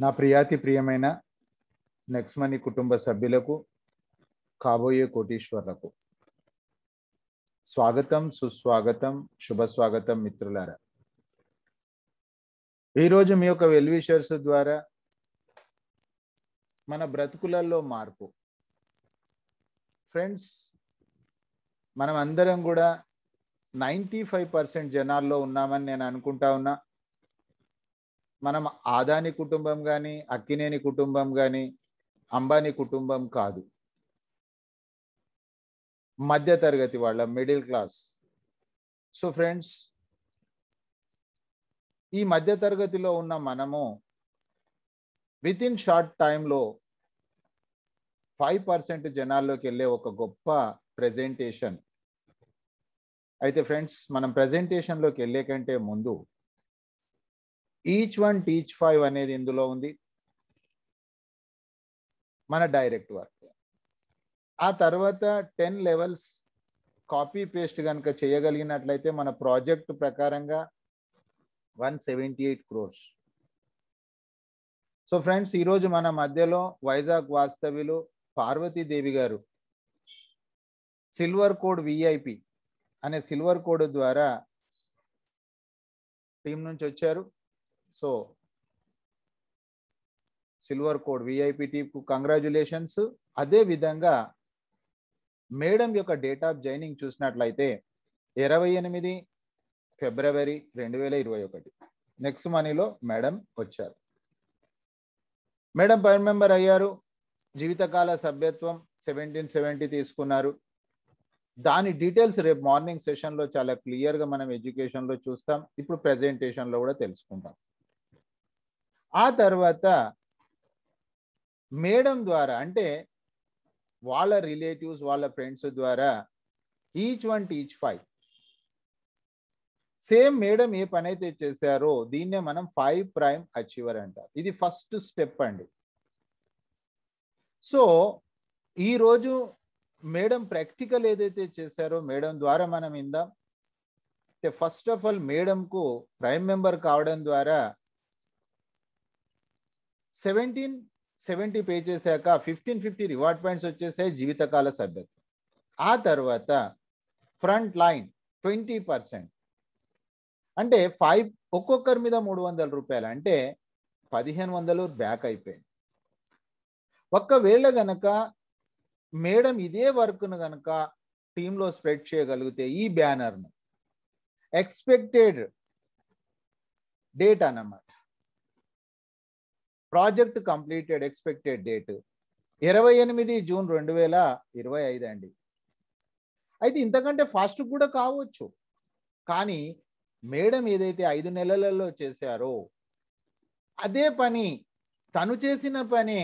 నా ప్రియాతి ప్రియమైన next money కుటుంబ సభ్యులకు కాబోయే కోటీశ్వర్లకు స్వాగతం సుస్వాగతం శుభ స్వాగతం మిత్రులారా ఈరోజు మీ యొక్క వెల్విషర్స్ ద్వారా మన బ్రతుకులలో మార్పు ఫ్రెండ్స్ మనం అందరం కూడా నైంటీ ఫైవ్ పర్సెంట్ జనాల్లో ఉన్నామని నేను అనుకుంటా ఉన్నా మనం ఆదాని కుటుంబం కానీ అక్కినేని కుటుంబం కానీ అంబానీ కుటుంబం కాదు మధ్య తరగతి వాళ్ళ మిడిల్ క్లాస్ సో ఫ్రెండ్స్ ఈ మధ్య తరగతిలో ఉన్న మనము విత్ ఇన్ షార్ట్ టైంలో ఫైవ్ పర్సెంట్ జనాల్లోకి వెళ్ళే ఒక గొప్ప ప్రజెంటేషన్ అయితే ఫ్రెండ్స్ మనం ప్రజెంటేషన్లోకి వెళ్ళే కంటే ముందు ఈచ్ వన్ టీచ్ ఫైవ్ అనేది ఇందులో ఉంది మన డైరెక్ట్ వర్క్ ఆ తర్వాత టెన్ లెవెల్స్ కాపీ పేస్ట్ కనుక చేయగలిగినట్లయితే మన ప్రాజెక్ట్ ప్రకారంగా one seventy eight crores so friends ఈరోజు మన మధ్యలో వైజాగ్ వాస్తవ్యులు పార్వతీదేవి గారు సిల్వర్ కోడ్ విఐపి అనే సిల్వర్ కోడ్ ద్వారా టీం నుంచి వచ్చారు సో సిల్వర్ కోడ్ విఐపి టీంకు కంగ్రాచులేషన్స్ అదే విధంగా మేడం యొక్క డేట్ ఆఫ్ జాయినింగ్ చూసినట్లయితే ఇరవై ఎనిమిది ఫిబ్రవరి రెండు వేల ఇరవై ఒకటి నెక్స్ట్ మనీలో మేడం వచ్చారు మేడం పైర్ మెంబర్ అయ్యారు జీవితకాల సభ్యత్వం సెవెంటీన్ సెవెంటీ తీసుకున్నారు దాని డీటెయిల్స్ రేపు మార్నింగ్ సెషన్లో చాలా క్లియర్గా మనం ఎడ్యుకేషన్లో చూస్తాం ఇప్పుడు ప్రజెంటేషన్లో కూడా తెలుసుకుంటాం ఆ తర్వాత మేడం ద్వారా అంటే వాళ్ళ రిలేటివ్స్ వాళ్ళ ఫ్రెండ్స్ ద్వారా each one teach five same madam ఏ పని అయితే చేశారో దీన్నే మనం ఫైవ్ ప్రైమ్ అచీవర్ అంటారు ఇది ఫస్ట్ స్టెప్ అండి సో ఈరోజు మేడం ప్రాక్టికల్ ఏదైతే చేశారో మేడం ద్వారా మనం ఇందాం ఫస్ట్ ఆఫ్ ఆల్ మేడంకు ప్రైమ్ మెంబర్ కావడం ద్వారా సెవెంటీన్ సెవెంటీ పే చేశాక ఫిఫ్టీన్ ఫిఫ్టీ రివార్డ్ పాయింట్స్ వచ్చేసాయి జీవితకాల సభ్యత్వం ఆ తర్వాత ఫ్రంట్ లైన్ ట్వంటీ పర్సెంట్ అంటే ఫైవ్ ఒక్కొక్కరి మీద మూడు వందల రూపాయలు అంటే పదిహేను వందలు బ్యాక్ అయిపోయింది ఒక్కవేళ గనక మేడం ఇదే వర్క్ను గనక టీంలో స్ప్రెడ్ చేయగలిగితే ఈ బ్యానర్ను ఎక్స్పెక్టెడ్ డేట్ అన్నమాట ప్రాజెక్ట్ కంప్లీటెడ్ ఎక్స్పెక్టెడ్ డేట్ ఇరవై ఎనిమిది జూన్ రెండు వేల ఇరవై ఐదు అండి అయితే ఇంతకంటే ఫాస్ట్ కూడా కావచ్చు కానీ మేడం ఏదైతే ఐదు నెలలలో చేశారో అదే పని తను చేసిన పని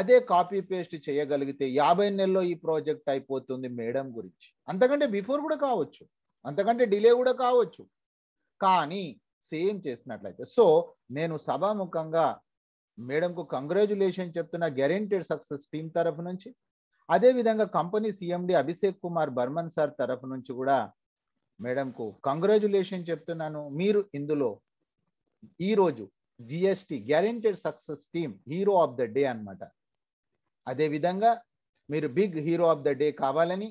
అదే కాపీ పేస్ట్ చేయగలిగితే యాభై నెలల్లో ఈ ప్రాజెక్ట్ అయిపోతుంది మేడం గురించి అంతకంటే బిఫోర్ కూడా కావచ్చు అంతకంటే డిలే కూడా కావచ్చు కానీ సేమ్ చేసినట్లయితే సో నేను సభాముఖంగా మేడంకు కంగ్రాచులేషన్ చెప్తున్న గ్యారెంటెడ్ సక్సెస్ టీమ్ తరఫు నుంచి అదేవిధంగా company CMD Abhishek Kumar Barman sir తరఫు నుంచి కూడా మేడంకు కంగ్రాచులేషన్ చెప్తున్నాను మీరు ఇందులో ఈరోజు GST guaranteed success team hero of the day అనమాట అదేవిధంగా మీరు big hero of the day కావాలని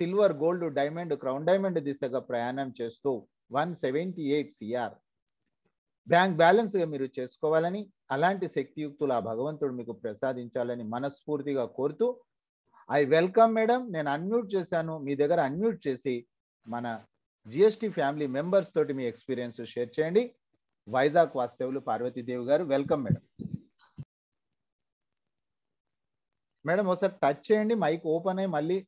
silver gold diamond crown diamond దిశగా ప్రయాణం చేస్తూ one seventy eight CR bank బ్యాలెన్స్గా మీరు చేసుకోవాలని అలాంటి శక్తియుక్తులు ఆ భగవంతుడు మీకు ప్రసాదించాలని మనస్ఫూర్తిగా కోరుతూ ఐ వెల్కమ్ మేడం నేను అన్మ్యూట్ చేశాను మీ దగ్గర అన్మ్యూట్ చేసి మన జిఎస్టి ఫ్యామిలీ మెంబర్స్ తోటి మీ ఎక్స్పీరియన్స్ షేర్ చేయండి వైజాగ్ వాస్తవులు పార్వతీదేవి గారు వెల్కమ్ మేడం మేడం ఒకసారి టచ్ చేయండి మైక్ ఓపెన్ అయ్యి మళ్ళీ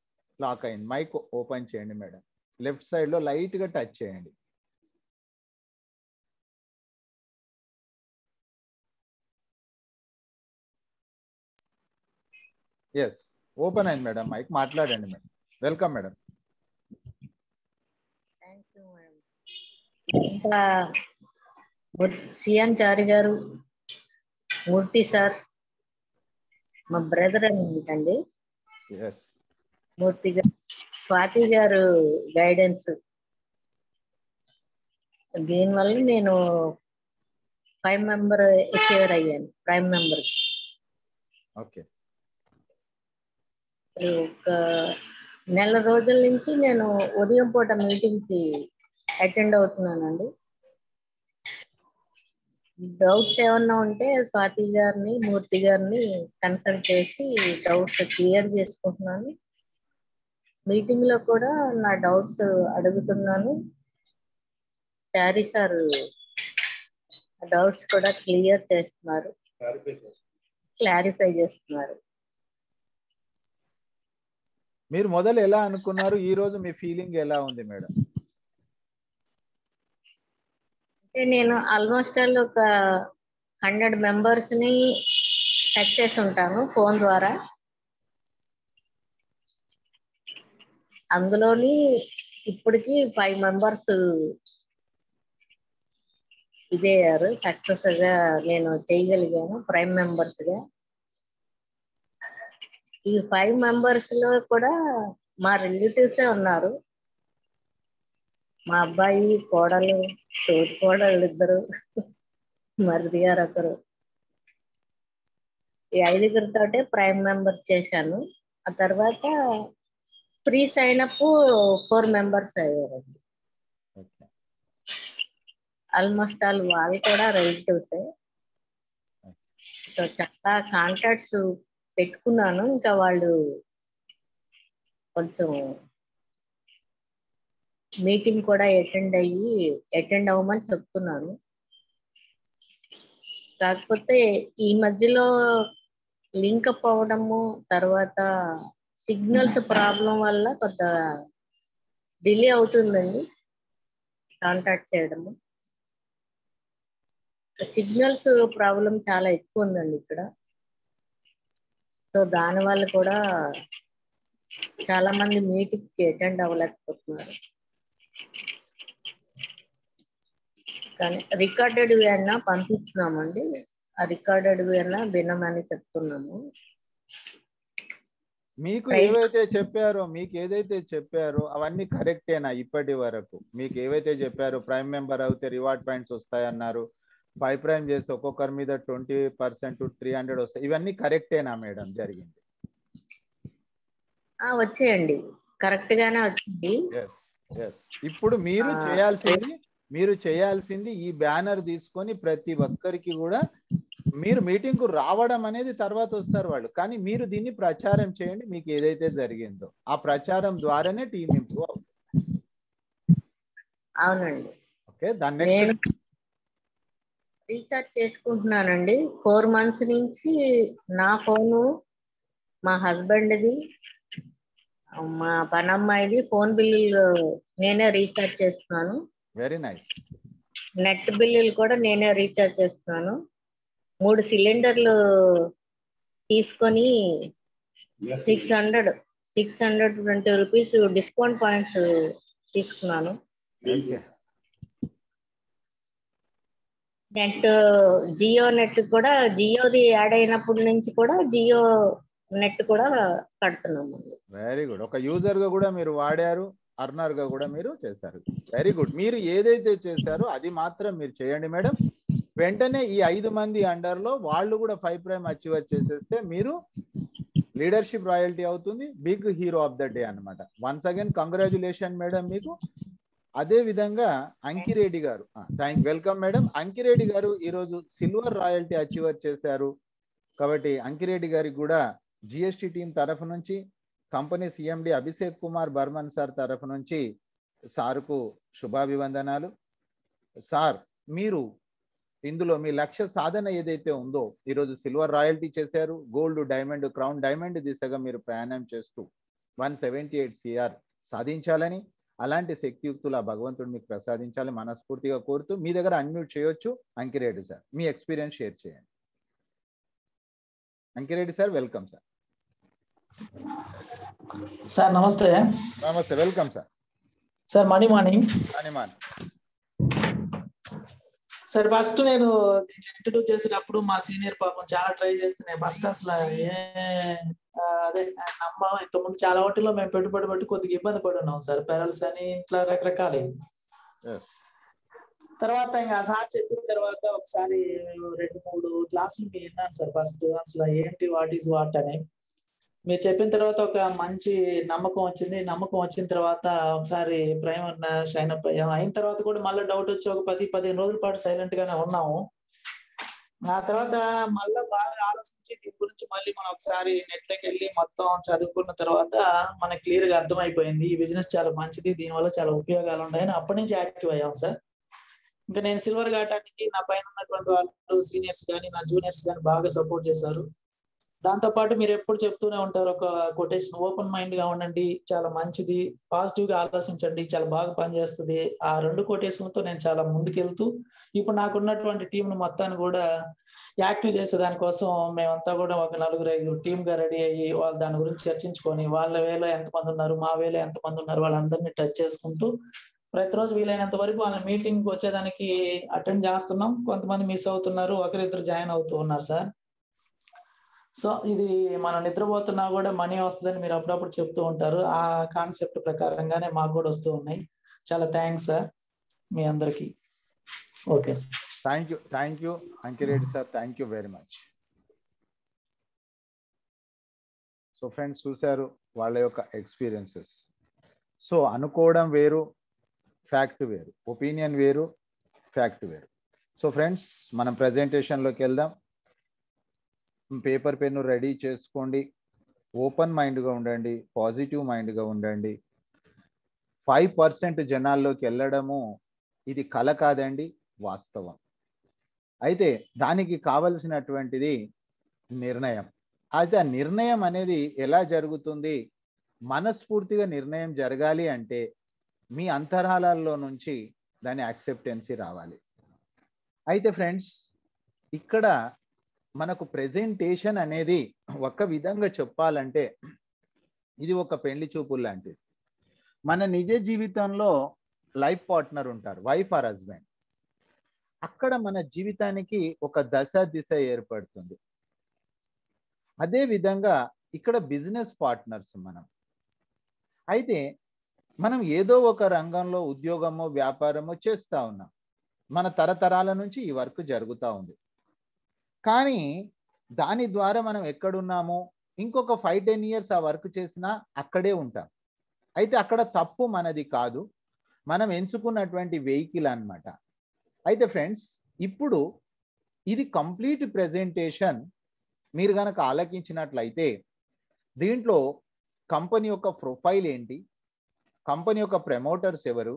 లాక్ అయింది మైక్ ఓపెన్ చేయండి మేడం లెఫ్ట్ సైడ్లో లైట్గా టచ్ చేయండి ఎస్ ఓపెన్ అయింది మేడం మైక్ మాట్లాడండి మేడం వెల్కమ్ మేడం ఇంకా సిఎం చారి గారు మూర్తి సార్ మా బ్రదర్ అండి మూర్తి గారు స్వాతి గారు గైడెన్స్ దీనివల్ల నేను ప్రైమ్ మెంబర్ అచీవర్ అయ్యాను ప్రైమ్ మెంబర్ ఓకే ఒక నెల రోజుల నుంచి నేను ఉదయం పూట మీటింగ్కి అటెండ్ అవుతున్నానండి డౌట్స్ ఏమన్నా ఉంటే స్వాతి గారిని మూర్తి గారిని కన్సల్ట్ చేసి డౌట్స్ క్లియర్ చేసుకుంటున్నాను మీటింగ్లో కూడా నా డౌట్స్ అడుగుతున్నాను శారీ సార్ డౌట్స్ కూడా క్లియర్ చేస్తున్నారు క్లారిఫై చేస్తున్నారు మీరు మొదలు ఎలా అనుకున్నారు ఈ రోజు మీ ఫీలింగ్ ఎలా ఉంది మేడం నేను ఆల్మోస్ట్ ఆల్ ఒక హండ్రెడ్ మెంబర్స్ ని టచ్ చేసి ఉంటాను ఫోన్ ద్వారా అందులోని ఇప్పటికి ఫైవ్ మెంబర్స్ అయ్యారు సక్సెస్ గా నేను చేయగలిగాను ప్రైమ్ మెంబర్స్ గా ఈ ఫైవ్ మెంబర్స్ లో కూడా మా ఏ ఉన్నారు మా అబ్బాయి కోడలు తోటి కోడలు ఇద్దరు మరిది గారు ఒకరు ఈ ఐదుగురితోటే ప్రైమ్ మెంబర్ చేశాను ఆ తర్వాత pre sign up four members అయ్యారండి ఆల్మోస్ట్ ఆల్ వాళ్ళు కూడా రిలేటివ్సే సో చాలా కాంటాక్ట్స్ పెట్టుకున్నాను ఇంకా వాళ్ళు కొంచెం మీటింగ్ కూడా అటెండ్ అయ్యి అటెండ్ అవ్వమని చెప్తున్నాను కాకపోతే ఈ మధ్యలో లింక్ అప్ అవ్వడము తర్వాత సిగ్నల్స్ ప్రాబ్లం వల్ల కొంత డిలే అవుతుందండి కాంటాక్ట్ చేయడము సిగ్నల్స్ ప్రాబ్లం చాలా ఎక్కువ ఉందండి ఇక్కడ సో దాని వల్ల కూడా చాలా మంది మీటింగ్ కి అటెండ్ అవ్వలేకపోతున్నారు కానీ రికార్డెడ్ వే పంపిస్తున్నామండి ఆ రికార్డెడ్ వే అన్నా వినమని చెప్తున్నాము మీకు ఏవైతే చెప్పారో మీకు ఏదైతే చెప్పారో అవన్నీ కరెక్టేనా ఇప్పటి వరకు మీకు ఏవైతే చెప్పారో ప్రైమ్ మెంబర్ అయితే రివార్డ్ పాయింట్స్ వస్తాయన్నారు ఫైవ్ ప్రైమ్ చేస్తే ఒక్కొక్కరి మీద ట్వంటీ పర్సెంట్ త్రీ హండ్రెడ్ వస్తాయి ఇవన్నీ కరెక్టేనా మేడం జరిగింది వచ్చేయండి కరెక్ట్ గానే వచ్చింది ఇప్పుడు మీరు చేయాల్సింది మీరు చేయాల్సింది ఈ బ్యానర్ తీసుకొని ప్రతి ఒక్కరికి కూడా మీరు మీటింగ్ కు రావడం అనేది తర్వాత వస్తారు వాళ్ళు కానీ మీరు దీన్ని ప్రచారం చేయండి మీకు ఏదైతే జరిగిందో ఆ ప్రచారం ద్వారానే టీం ఇంప్రూవ్ అవుతుంది అవునండి ఓకే దాన్ని రీఛార్జ్ చేసుకుంటున్నానండి ఫోర్ మంత్స్ నుంచి నా ఫోను మా హస్బెండ్ది మా పనమ్మాయిది ఫోన్ బిల్లులు నేనే రీఛార్జ్ చేస్తున్నాను వెరీ నైస్ నెట్ బిల్లులు కూడా నేనే రీఛార్జ్ చేస్తున్నాను మూడు సిలిండర్లు తీసుకొని six hundred six hundred twenty rupees discount points తీసుకున్నాను నెట్ జియో నెట్ కూడా జియోది యాడ్ అయినప్పటి నుంచి కూడా జియో నెట్ కూడా కడుతున్నాము వెరీ గుడ్ ఒక యూజర్ గా కూడా మీరు వాడారు అర్నర్ గా కూడా మీరు చేశారు వెరీ గుడ్ మీరు ఏదైతే చేశారో అది మాత్రం మీరు చేయండి మేడం వెంటనే ఈ ఐదు మంది అండర్ లో వాళ్ళు కూడా ఫైవ్ ప్రైమ్ అచీవర్ చేసేస్తే మీరు లీడర్షిప్ రాయల్టీ అవుతుంది big hero of the day అనమాట వన్స్ అగైన్ కంగ్రాచులేషన్ మేడం మీకు అదే విధంగా అంకిరెడ్డి గారు థ్యాంక్ వెల్కమ్ మేడం అంకిరెడ్డి గారు ఈరోజు సిల్వర్ రాయల్టీ అచీవర్ చేశారు కాబట్టి అంకిరెడ్డి గారికి కూడా జిఎస్టి టీం తరఫు నుంచి company CMD Abhishek Kumar Barman sir తరఫు నుంచి సార్కు శుభాభివందనాలు సార్ మీరు ఇందులో మీ లక్ష్య సాధన ఏదైతే ఉందో ఈరోజు సిల్వర్ రాయల్టీ చేశారు గోల్డ్ డైమండ్ క్రౌన్ డైమండ్ దిశగా మీరు ప్రయాణం చేస్తూ వన్ సెవెంటీ ఎయిట్ సిఆర్ సాధించాలని అలాంటి శక్తియుక్తులు ఆ భగవంతుడు మీకు ప్రసాదించాలి మనస్ఫూర్తిగా కోరుతూ మీ దగ్గర అన్మ్యూట్ చేయొచ్చు అంకిరెడ్డి సార్ మీ ఎక్స్పీరియన్స్ షేర్ చేయండి Ankireddy sir welcome sir sir నమస్తే నమస్తే welcome sir sir money morning మనీ మార్నింగ్ సరే ఫస్ట్ నేను ఇంటర్వ్యూ చేసినప్పుడు మా సీనియర్ పాపం చాలా ట్రై చేస్తున్నాయి ఫస్ట్ అసలు ఏ అదే అమ్మ ఇంతకుముందు చాలా వాటిలో మేము పెట్టుబడి పెట్టి కొద్దిగా ఇబ్బంది పడి ఉన్నాం సార్ పెరల్స్ అని ఇట్లా రకరకాలు తర్వాత ఇంకా సార్ చెప్పిన తర్వాత ఒకసారి రెండు మూడు క్లాసులు విన్నాను సార్ ఫస్ట్ అసలు ఏంటి వాట్ ఈస్ వాట్ అని మీరు చెప్పిన తర్వాత ఒక మంచి నమ్మకం వచ్చింది నమ్మకం వచ్చిన తర్వాత ఒకసారి ప్రేమ షైన్ అప్ అయ్యాం అయిన తర్వాత కూడా మళ్ళీ డౌట్ వచ్చి ఒక పది పదిహేను రోజుల పాటు సైలెంట్ గానే ఉన్నాము ఆ తర్వాత మళ్ళీ బాగా ఆలోచించి దీని గురించి మళ్ళీ మనం ఒకసారి నెట్లోకి వెళ్ళి మొత్తం చదువుకున్న తర్వాత మనకు క్లియర్ గా అర్థమైపోయింది ఈ బిజినెస్ చాలా మంచిది దీని వల్ల చాలా ఉపయోగాలు ఉన్నాయని అప్పటి నుంచి యాక్టివ్ అయ్యాం సార్ ఇంకా నేను సిల్వర్ కాటానికి నా పైన ఉన్నటువంటి వాళ్ళు సీనియర్స్ కానీ నా జూనియర్స్ కానీ బాగా సపోర్ట్ చేశారు దాంతో పాటు మీరు ఎప్పుడు చెప్తూనే ఉంటారు ఒక కొటేషన్ ఓపెన్ మైండ్ గా ఉండండి చాలా మంచిది పాజిటివ్ గా ఆలోచించండి చాలా బాగా పనిచేస్తుంది ఆ రెండు కొటేషన్లతో నేను చాలా ముందుకెళ్తూ ఇప్పుడు నాకున్నటువంటి టీంను మొత్తాన్ని కూడా యాక్టివ్ చేసే దానికోసం మేమంతా కూడా ఒక నలుగురు ఐదుగురు టీమ్ గా రెడీ అయ్యి వాళ్ళు దాని గురించి చర్చించుకొని వాళ్ళ వేలో ఎంతమంది ఉన్నారు మా వేలో ఎంతమంది ఉన్నారు వాళ్ళందరినీ టచ్ చేసుకుంటూ ప్రతిరోజు వీలైనంత వరకు వాళ్ళ మీటింగ్ వచ్చేదానికి అటెండ్ చేస్తున్నాం కొంతమంది మిస్ అవుతున్నారు ఒకరిద్దరు జాయిన్ అవుతూ ఉన్నారు సార్ సో ఇది మనం నిద్రపోతున్నా కూడా మనీ వస్తుందని మీరు అప్పుడప్పుడు చెప్తూ ఉంటారు ఆ కాన్సెప్ట్ ప్రకారంగానే మాకు కూడా వస్తూ ఉన్నాయి చాలా థ్యాంక్స్ సార్ మీ అందరికి okay thank you thank you Ankireddy sir thank you very much so friends చూశారు వాళ్ళ యొక్క ఎక్స్పీరియన్సెస్ సో అనుకోవడం వేరు ఫ్యాక్ట్ వేరు ఒపీనియన్ వేరు ఫ్యాక్ట్ వేరు సో ఫ్రెండ్స్ మనం ప్రజెంటేషన్లోకి వెళ్దాం పేపర్ పెన్ను రెడీ చేసుకోండి ఓపెన్ మైండ్గా ఉండండి పాజిటివ్ మైండ్గా ఉండండి ఫైవ్ పర్సెంట్ జనాల్లోకి వెళ్ళడము ఇది కళ కాదండి వాస్తవం అయితే దానికి కావలసినటువంటిది నిర్ణయం అయితే ఆ నిర్ణయం అనేది ఎలా జరుగుతుంది మనస్ఫూర్తిగా నిర్ణయం జరగాలి అంటే మీ అంతరాలలో నుంచి దాని యాక్సెప్టెన్సీ రావాలి అయితే ఫ్రెండ్స్ ఇక్కడ మనకు ప్రజెంటేషన్ అనేది ఒక విధంగా చెప్పాలంటే ఇది ఒక పెళ్లి చూపు లాంటిది మన నిజ జీవితంలో లైఫ్ పార్ట్నర్ ఉంటారు వైఫ్ ఆర్ హస్బెండ్ అక్కడ మన జీవితానికి ఒక దశ దిశ ఏర్పడుతుంది అదే విధంగా ఇక్కడ బిజినెస్ పార్ట్నర్స్ మనం అయితే మనం ఏదో ఒక రంగంలో ఉద్యోగమో వ్యాపారమో చేస్తూ ఉన్నాం మన తరతరాల నుంచి ఈ వర్క్ జరుగుతూ ఉంది కానీ దాని ద్వారా మనం ఎక్కడున్నాము ఇంకొక ఫైవ్ టెన్ ఇయర్స్ ఆ వర్క్ చేసినా అక్కడే ఉంటాం అయితే అక్కడ తప్పు మనది కాదు మనం ఎంచుకున్నటువంటి వెహికల్ అనమాట అయితే ఫ్రెండ్స్ ఇప్పుడు ఇది కంప్లీట్ ప్రజెంటేషన్ మీరు కనుక ఆలోకించినట్లయితే దీంట్లో కంపెనీ యొక్క ప్రొఫైల్ ఏంటి కంపెనీ యొక్క ప్రమోటర్స్ ఎవరు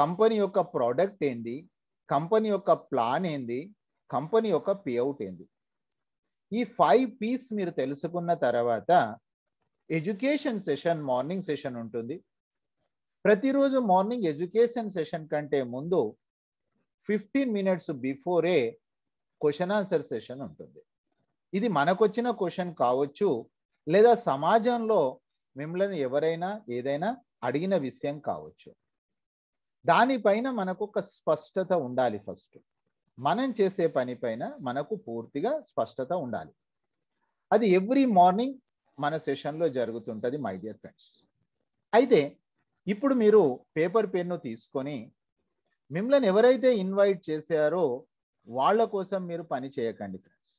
కంపెనీ యొక్క ప్రోడక్ట్ ఏంది కంపెనీ యొక్క ప్లాన్ ఏంది కంపెనీ యొక్క పేఅవుట్ ఏంది ఈ ఫైవ్ పీస్ మీరు తెలుసుకున్న తర్వాత ఎడ్యుకేషన్ సెషన్ మార్నింగ్ సెషన్ ఉంటుంది ప్రతిరోజు మార్నింగ్ ఎడ్యుకేషన్ సెషన్ కంటే ముందు ఫిఫ్టీన్ మినిట్స్ బిఫోరే క్వశ్చన్ ఆన్సర్ సెషన్ ఉంటుంది ఇది మనకొచ్చిన క్వశ్చన్ కావచ్చు లేదా సమాజంలో మిమ్మల్ని ఎవరైనా ఏదైనా అడిగిన విషయం కావచ్చు దానిపైన మనకు ఒక స్పష్టత ఉండాలి ఫస్ట్ మనం చేసే పని పైన మనకు పూర్తిగా స్పష్టత ఉండాలి అది ఎవ్రీ మార్నింగ్ మన సెషన్లో జరుగుతుంటుంది మై డియర్ ఫ్రెండ్స్ అయితే ఇప్పుడు మీరు పేపర్ పెన్ను తీసుకొని మిమ్మల్ని ఎవరైతే ఇన్వైట్ చేశారో వాళ్ళ కోసం మీరు పని చేయకండి ఫ్రెండ్స్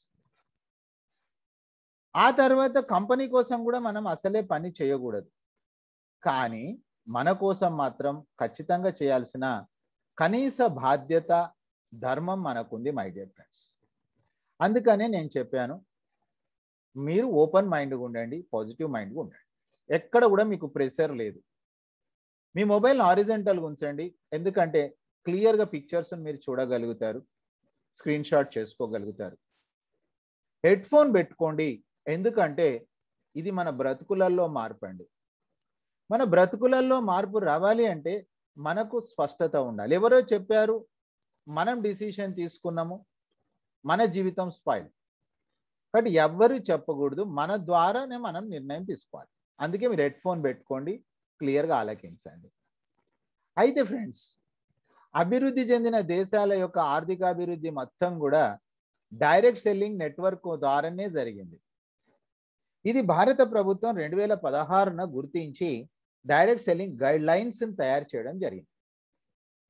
ఆ తర్వాత కంపెనీ కోసం కూడా మనం అసలే పని చేయకూడదు కానీ మన కోసం మాత్రం ఖచ్చితంగా చేయాల్సిన కనీస బాధ్యత ధర్మం మనకుంది మై డియర్ ఫ్రెండ్స్ అందుకనే నేను చెప్పాను మీరు ఓపెన్ మైండ్గా ఉండండి పాజిటివ్ మైండ్గా ఉండండి ఎక్కడ కూడా మీకు ప్రెషర్ లేదు మీ మొబైల్ ఆరిజెంటల్గా ఉంచండి ఎందుకంటే క్లియర్గా పిక్చర్స్ని మీరు చూడగలుగుతారు స్క్రీన్ షాట్ చేసుకోగలుగుతారు హెడ్ ఫోన్ పెట్టుకోండి ఎందుకంటే ఇది మన బ్రతుకులల్లో మార్పు అండి మన బ్రతుకులల్లో మార్పు రావాలి అంటే మనకు స్పష్టత ఉండాలి ఎవరో చెప్పారు మనం డిసిషన్ తీసుకున్నాము మన జీవితం స్పాయిల్ బట్ ఎవరు చెప్పకూడదు మన ద్వారానే మనం నిర్ణయం తీసుకోవాలి అందుకే మీరు హెడ్ ఫోన్ పెట్టుకోండి క్లియర్గా ఆలోకించండి అయితే ఫ్రెండ్స్ అభివృద్ధి చెందిన దేశాల యొక్క ఆర్థిక అభివృద్ధి మొత్తం కూడా డైరెక్ట్ సెల్లింగ్ నెట్వర్క్ ద్వారానే జరిగింది ఇది భారత ప్రభుత్వం రెండు వేల పదహారున గుర్తించి డైరెక్ట్ సెల్లింగ్ గైడ్ లైన్స్ తయారు చేయడం జరిగింది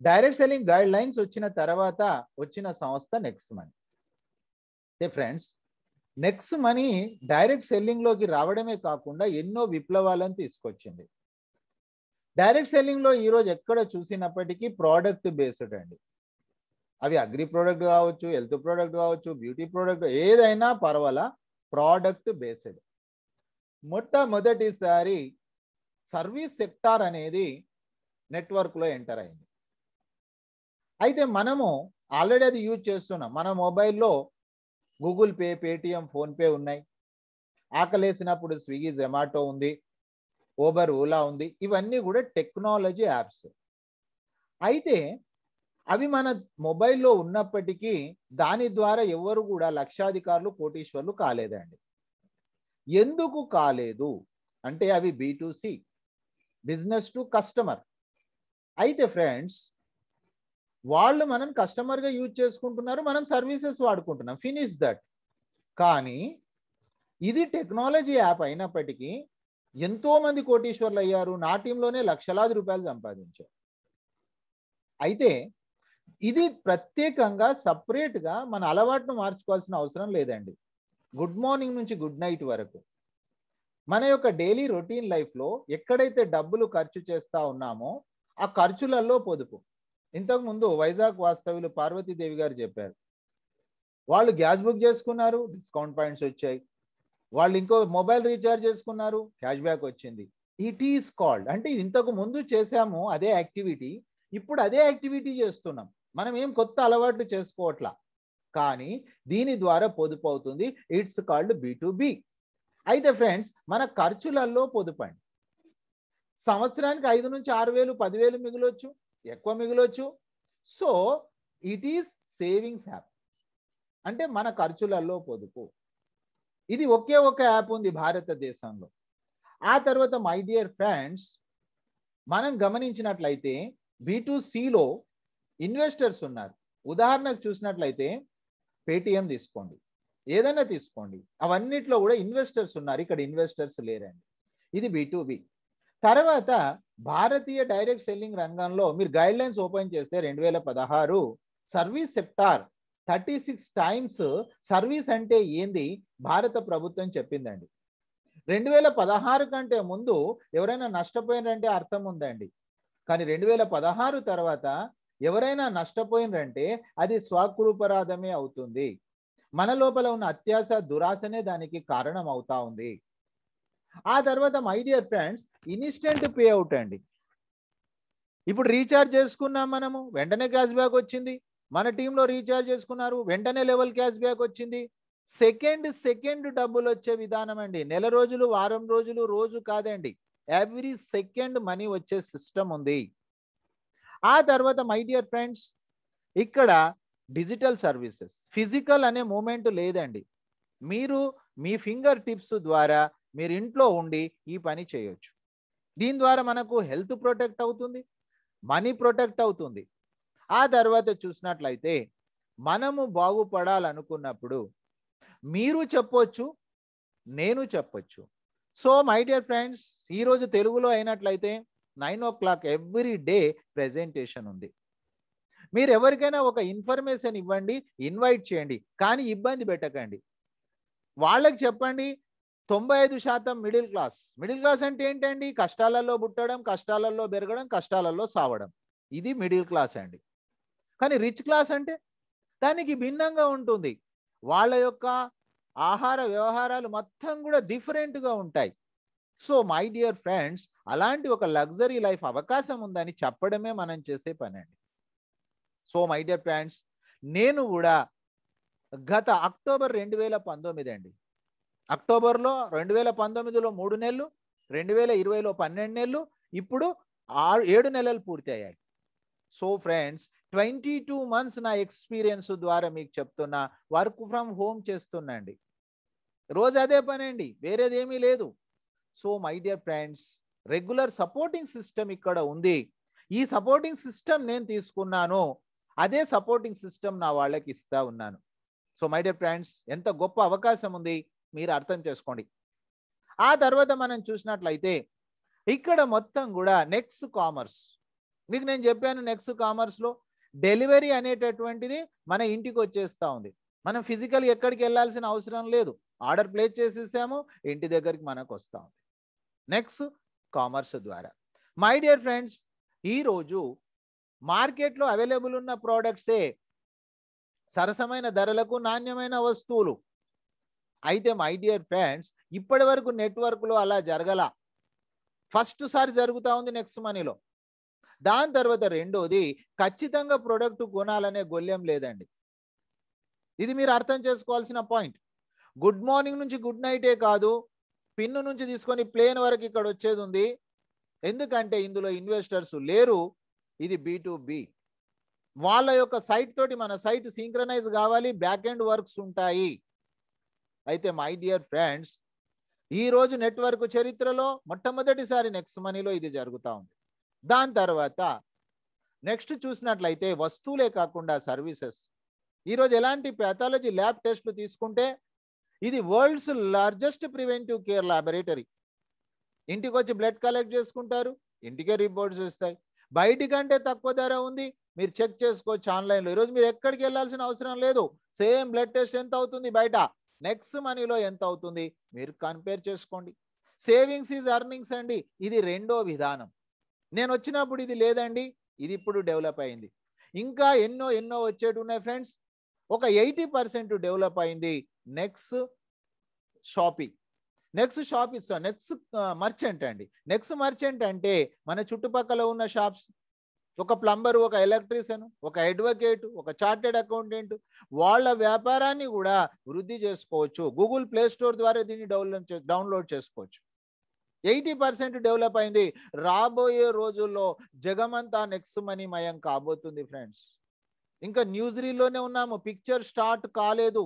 డైరెక్ట్ సెల్లింగ్ గైడ్ లైన్స్ వచ్చిన తర్వాత వచ్చిన సంస్థ నెక్స్ట్ మనీ అంటే ఫ్రెండ్స్ నెక్స్ట్ మనీ డైరెక్ట్ సెల్లింగ్లోకి రావడమే కాకుండా ఎన్నో విప్లవాలను తీసుకొచ్చింది డైరెక్ట్ సెల్లింగ్లో ఈరోజు ఎక్కడ చూసినప్పటికీ ప్రోడక్ట్ బేస్డ్ అండి అవి అగ్రి ప్రోడక్ట్ కావచ్చు హెల్త్ ప్రోడక్ట్ కావచ్చు బ్యూటీ ప్రోడక్ట్ ఏదైనా పర్వాలా ప్రోడక్ట్ బేస్డ్ మొట్టమొదటిసారి సర్వీస్ సెక్టార్ అనేది నెట్వర్క్లో ఎంటర్ అయింది అయితే మనము ఆల్రెడీ అది యూజ్ చేస్తున్నాం మన మొబైల్లో గూగుల్ పే పేటిఎం ఫోన్పే ఉన్నాయి ఆకలేసినప్పుడు స్విగ్గీ జొమాటో ఉంది ఓబర్ ఓలా ఉంది ఇవన్నీ కూడా టెక్నాలజీ యాప్స్ అయితే అవి మన మొబైల్లో ఉన్నప్పటికీ దాని ద్వారా ఎవరు కూడా లక్షాధికారులు కోటీశ్వర్లు కాలేదండి ఎందుకు కాలేదు అంటే అవి బీటూసి బిజినెస్ టు కస్టమర్ అయితే ఫ్రెండ్స్ వాళ్ళు మనం కస్టమర్గా యూజ్ చేసుకుంటున్నారు మనం సర్వీసెస్ వాడుకుంటున్నాం ఫినిష్ దట్ కానీ ఇది టెక్నాలజీ యాప్ అయినప్పటికీ ఎంతోమంది కోటీశ్వర్లు అయ్యారు నా టీంలోనే లక్షలాది రూపాయలు సంపాదించారు అయితే ఇది ప్రత్యేకంగా సపరేట్గా మన అలవాటును మార్చుకోవాల్సిన అవసరం లేదండి గుడ్ మార్నింగ్ నుంచి గుడ్ నైట్ వరకు మన యొక్క డైలీ రొటీన్ లైఫ్లో ఎక్కడైతే డబ్బులు ఖర్చు చేస్తూ ఉన్నామో ఆ ఖర్చులలో పొదుపు ఇంతకుముందు వైజాగ్ వాస్తవ్యులు పార్వతీదేవి గారు చెప్పారు వాళ్ళు గ్యాస్ బుక్ చేసుకున్నారు డిస్కౌంట్ పాయింట్స్ వచ్చాయి వాళ్ళు ఇంకో మొబైల్ రీఛార్జ్ చేసుకున్నారు క్యాష్ బ్యాక్ వచ్చింది ఇట్ ఈస్ కాల్డ్ అంటే ఇంతకు ముందు చేసాము అదే యాక్టివిటీ ఇప్పుడు అదే యాక్టివిటీ చేస్తున్నాం మనం ఏం కొత్త అలవాట్లు చేసుకోవట్లా కానీ దీని ద్వారా పొదుపు అవుతుంది ఇట్స్ కాల్డ్ బి అయితే ఫ్రెండ్స్ మన ఖర్చులలో పొదుపండి సంవత్సరానికి ఐదు నుంచి ఆరు వేలు పదివేలు మిగిలొచ్చు ఎక్కువ మిగిలొచ్చు so it is savings app అంటే మన ఖర్చులలో పొదుపు ఇది ఒకే ఒక యాప్ ఉంది భారతదేశంలో ఆ తర్వాత మై డియర్ ఫ్రెండ్స్ మనం గమనించినట్లయితే బీటూసీలో ఇన్వెస్టర్స్ ఉన్నారు ఉదాహరణకు చూసినట్లయితే పేటిఎం తీసుకోండి ఏదైనా తీసుకోండి అవన్నిట్లో కూడా ఇన్వెస్టర్స్ ఉన్నారు ఇక్కడ ఇన్వెస్టర్స్ లేరండి ఇది బి తర్వాత భారతీయ డైరెక్ట్ సెల్లింగ్ రంగంలో మీరు గైడ్ లైన్స్ ఓపెన్ చేస్తే రెండు వేల పదహారు service sector thirty six times service అంటే ఏంది భారత ప్రభుత్వం చెప్పిందండి రెండు వేల పదహారు కంటే ముందు ఎవరైనా నష్టపోయినారంటే అర్థం ఉందండి కానీ రెండు వేల పదహారు తర్వాత ఎవరైనా నష్టపోయినారంటే అది స్వకృపరాధమే అవుతుంది మన లోపల ఉన్న అత్యాస దురాశనే దానికి కారణం అవుతా ఉంది ఆ తర్వాత my dear friends instant pay out అండి ఇప్పుడు రీఛార్జ్ చేసుకున్నాం మనము వెంటనే క్యాష్ బ్యాక్ వచ్చింది మన టీంలో రీఛార్జ్ చేసుకున్నారు వెంటనే లెవెల్ క్యాష్ బ్యాక్ వచ్చింది సెకండ్ సెకండ్ డబ్బులు వచ్చే విధానం అండి నెల రోజులు వారం రోజులు రోజు కాదండి ఎవ్రీ సెకండ్ మనీ వచ్చే సిస్టమ్ ఉంది ఆ తర్వాత మై డియర్ ఫ్రెండ్స్ ఇక్కడ డిజిటల్ సర్వీసెస్ ఫిజికల్ అనే మూమెంట్ లేదండి మీరు మీ ఫింగర్ టిప్స్ ద్వారా మీరు ఇంట్లో ఉండి ఈ పని చేయొచ్చు దీని ద్వారా మనకు హెల్త్ ప్రొటెక్ట్ అవుతుంది మనీ ప్రొటెక్ట్ అవుతుంది ఆ తర్వాత చూసినట్లయితే మనము బాగుపడాలనుకున్నప్పుడు మీరు చెప్పొచ్చు నేను చెప్పొచ్చు సో మై డియర్ ఫ్రెండ్స్ ఈరోజు తెలుగులో అయినట్లయితే nine o'clock every day presentation ఉంది మీరు ఎవరికైనా ఒక ఇన్ఫర్మేషన్ ఇవ్వండి ఇన్వైట్ చేయండి కానీ ఇబ్బంది పెట్టకండి వాళ్ళకి చెప్పండి తొంభై ఐదు శాతం మిడిల్ క్లాస్ మిడిల్ క్లాస్ అంటే ఏంటండి కష్టాలలో పుట్టడం కష్టాలలో పెరగడం కష్టాలలో సావడం ఇది మిడిల్ క్లాస్ అండి కానీ రిచ్ క్లాస్ అంటే దానికి భిన్నంగా ఉంటుంది వాళ్ళ యొక్క ఆహార వ్యవహారాలు మొత్తం కూడా డిఫరెంట్గా ఉంటాయి సో మై డియర్ ఫ్రెండ్స్ అలాంటి ఒక లగ్జరీ లైఫ్ అవకాశం ఉందని చెప్పడమే మనం చేసే పని అండి సో మై డియర్ ఫ్రెండ్స్ నేను కూడా గత అక్టోబర్ రెండు వేల పంతొమ్మిది అండి అక్టోబర్లో రెండు వేల పంతొమ్మిదిలో మూడు నెలలు రెండు వేల ఇరవైలో పన్నెండు నెలలు ఇప్పుడు ఆరు ఏడు నెలలు పూర్తయ్యాయి so friends twenty two months నా ఎక్స్పీరియన్స్ ద్వారా మీకు చెప్తున్నా వర్క్ ఫ్రమ్ హోమ్ చేస్తున్నాండి రోజు అదే పనండి వేరేది ఏమీ లేదు so my dear friends regular supporting system ఇక్కడ ఉంది ఈ సపోర్టింగ్ సిస్టమ్ నేను తీసుకున్నాను అదే సపోర్టింగ్ సిస్టమ్ నా వాళ్ళకి ఇస్తా ఉన్నాను సో మై డియర్ ఫ్రెండ్స్ ఎంత గొప్ప అవకాశం ఉంది మీరు అర్థం చేసుకోండి ఆ తర్వాత మనం చూసినట్లయితే ఇక్కడ మొత్తం కూడా నెక్స్ట్ కామర్స్ మీకు నేను చెప్పాను నెక్స్ట్ కామర్స్లో డెలివరీ అనేటటువంటిది మన ఇంటికి వచ్చేస్తూ ఉంది మనం ఫిజికల్ ఎక్కడికి వెళ్ళాల్సిన అవసరం లేదు ఆర్డర్ ప్లేస్ చేసేసాము ఇంటి దగ్గరికి మనకు వస్తూ ఉంది నెక్స్ట్ కామర్స్ ద్వారా మై డియర్ ఫ్రెండ్స్ ఈరోజు మార్కెట్లో అవైలబుల్ ఉన్న ప్రోడక్ట్సే సరసమైన ధరలకు నాణ్యమైన వస్తువులు అయితే మై డియర్ ఫ్రెండ్స్ ఇప్పటి వరకు నెట్వర్క్లో అలా జరగల ఫస్ట్ సారి జరుగుతూ ఉంది నెక్స్ట్ మనీలో దాని తర్వాత రెండోది ఖచ్చితంగా ప్రొడక్ట్ కొనాలనే గొల్యం లేదండి ఇది మీరు అర్థం చేసుకోవాల్సిన పాయింట్ గుడ్ మార్నింగ్ నుంచి గుడ్ నైటే కాదు పిన్ను నుంచి తీసుకొని ప్లేన్ వరకు ఇక్కడ వచ్చేది ఉంది ఎందుకంటే ఇందులో ఇన్వెస్టర్స్ లేరు ఇది బి టు బి వాళ్ళ యొక్క సైట్ తోటి మన సైట్ సింక్రనైజ్ కావాలి బ్యాక్ ఎండ్ వర్క్స్ ఉంటాయి అయితే మై డియర్ ఫ్రెండ్స్ ఈ రోజు నెట్వర్క్ చరిత్రలో మొట్టమొదటిసారి నెక్స్ట్ మనీలో ఇది జరుగుతూ ఉంది దాని తర్వాత నెక్స్ట్ చూసినట్లయితే వస్తువులే కాకుండా సర్వీసెస్ ఈరోజు ఎలాంటి ప్యాథాలజీ ల్యాబ్ టెస్ట్లు తీసుకుంటే ఇది world's largest preventive care laboratory ఇంటికి వచ్చి బ్లడ్ కలెక్ట్ చేసుకుంటారు ఇంటికే రిపోర్ట్స్ వస్తాయి బయటికంటే తక్కువ ధర ఉంది మీరు చెక్ చేసుకోవచ్చు ఆన్లైన్లో ఈరోజు మీరు ఎక్కడికి వెళ్ళాల్సిన అవసరం లేదు సేమ్ బ్లడ్ టెస్ట్ ఎంత అవుతుంది బయట నెక్స్ట్ మనీలో ఎంత అవుతుంది మీరు కంపేర్ చేసుకోండి సేవింగ్స్ ఈజ్ అర్నింగ్స్ అండి ఇది రెండో విధానం నేను వచ్చినప్పుడు ఇది లేదండి ఇది ఇప్పుడు డెవలప్ అయింది ఇంకా ఎన్నో ఎన్నో వచ్చేటు ఉన్నాయి ఫ్రెండ్స్ ఒక ఎయిటీ పర్సెంట్ డెవలప్ అయింది నెక్స్ట్ షాపింగ్ నెక్స్ట్ షాప్ ఇస్తాం నెక్స్ట్ మర్చెంట్ అండి నెక్స్ట్ మర్చెంట్ అంటే మన చుట్టుపక్కల ఉన్న షాప్స్ ఒక ప్లంబర్ ఒక ఎలక్ట్రీషియన్ ఒక అడ్వకేట్ ఒక చార్టెడ్ అకౌంటెంట్ వాళ్ళ వ్యాపారాన్ని కూడా వృద్ధి చేసుకోవచ్చు గూగుల్ ప్లే స్టోర్ ద్వారా దీన్ని డౌన్లోడ్ డౌన్లోడ్ చేసుకోవచ్చు ఎయిటీ పర్సెంట్ డెవలప్ అయింది రాబోయే రోజుల్లో జగమంతా నెక్స్ట్ మనీ మయం కాబోతుంది ఫ్రెండ్స్ ఇంకా రీల్లోనే ఉన్నాము పిక్చర్ స్టార్ట్ కాలేదు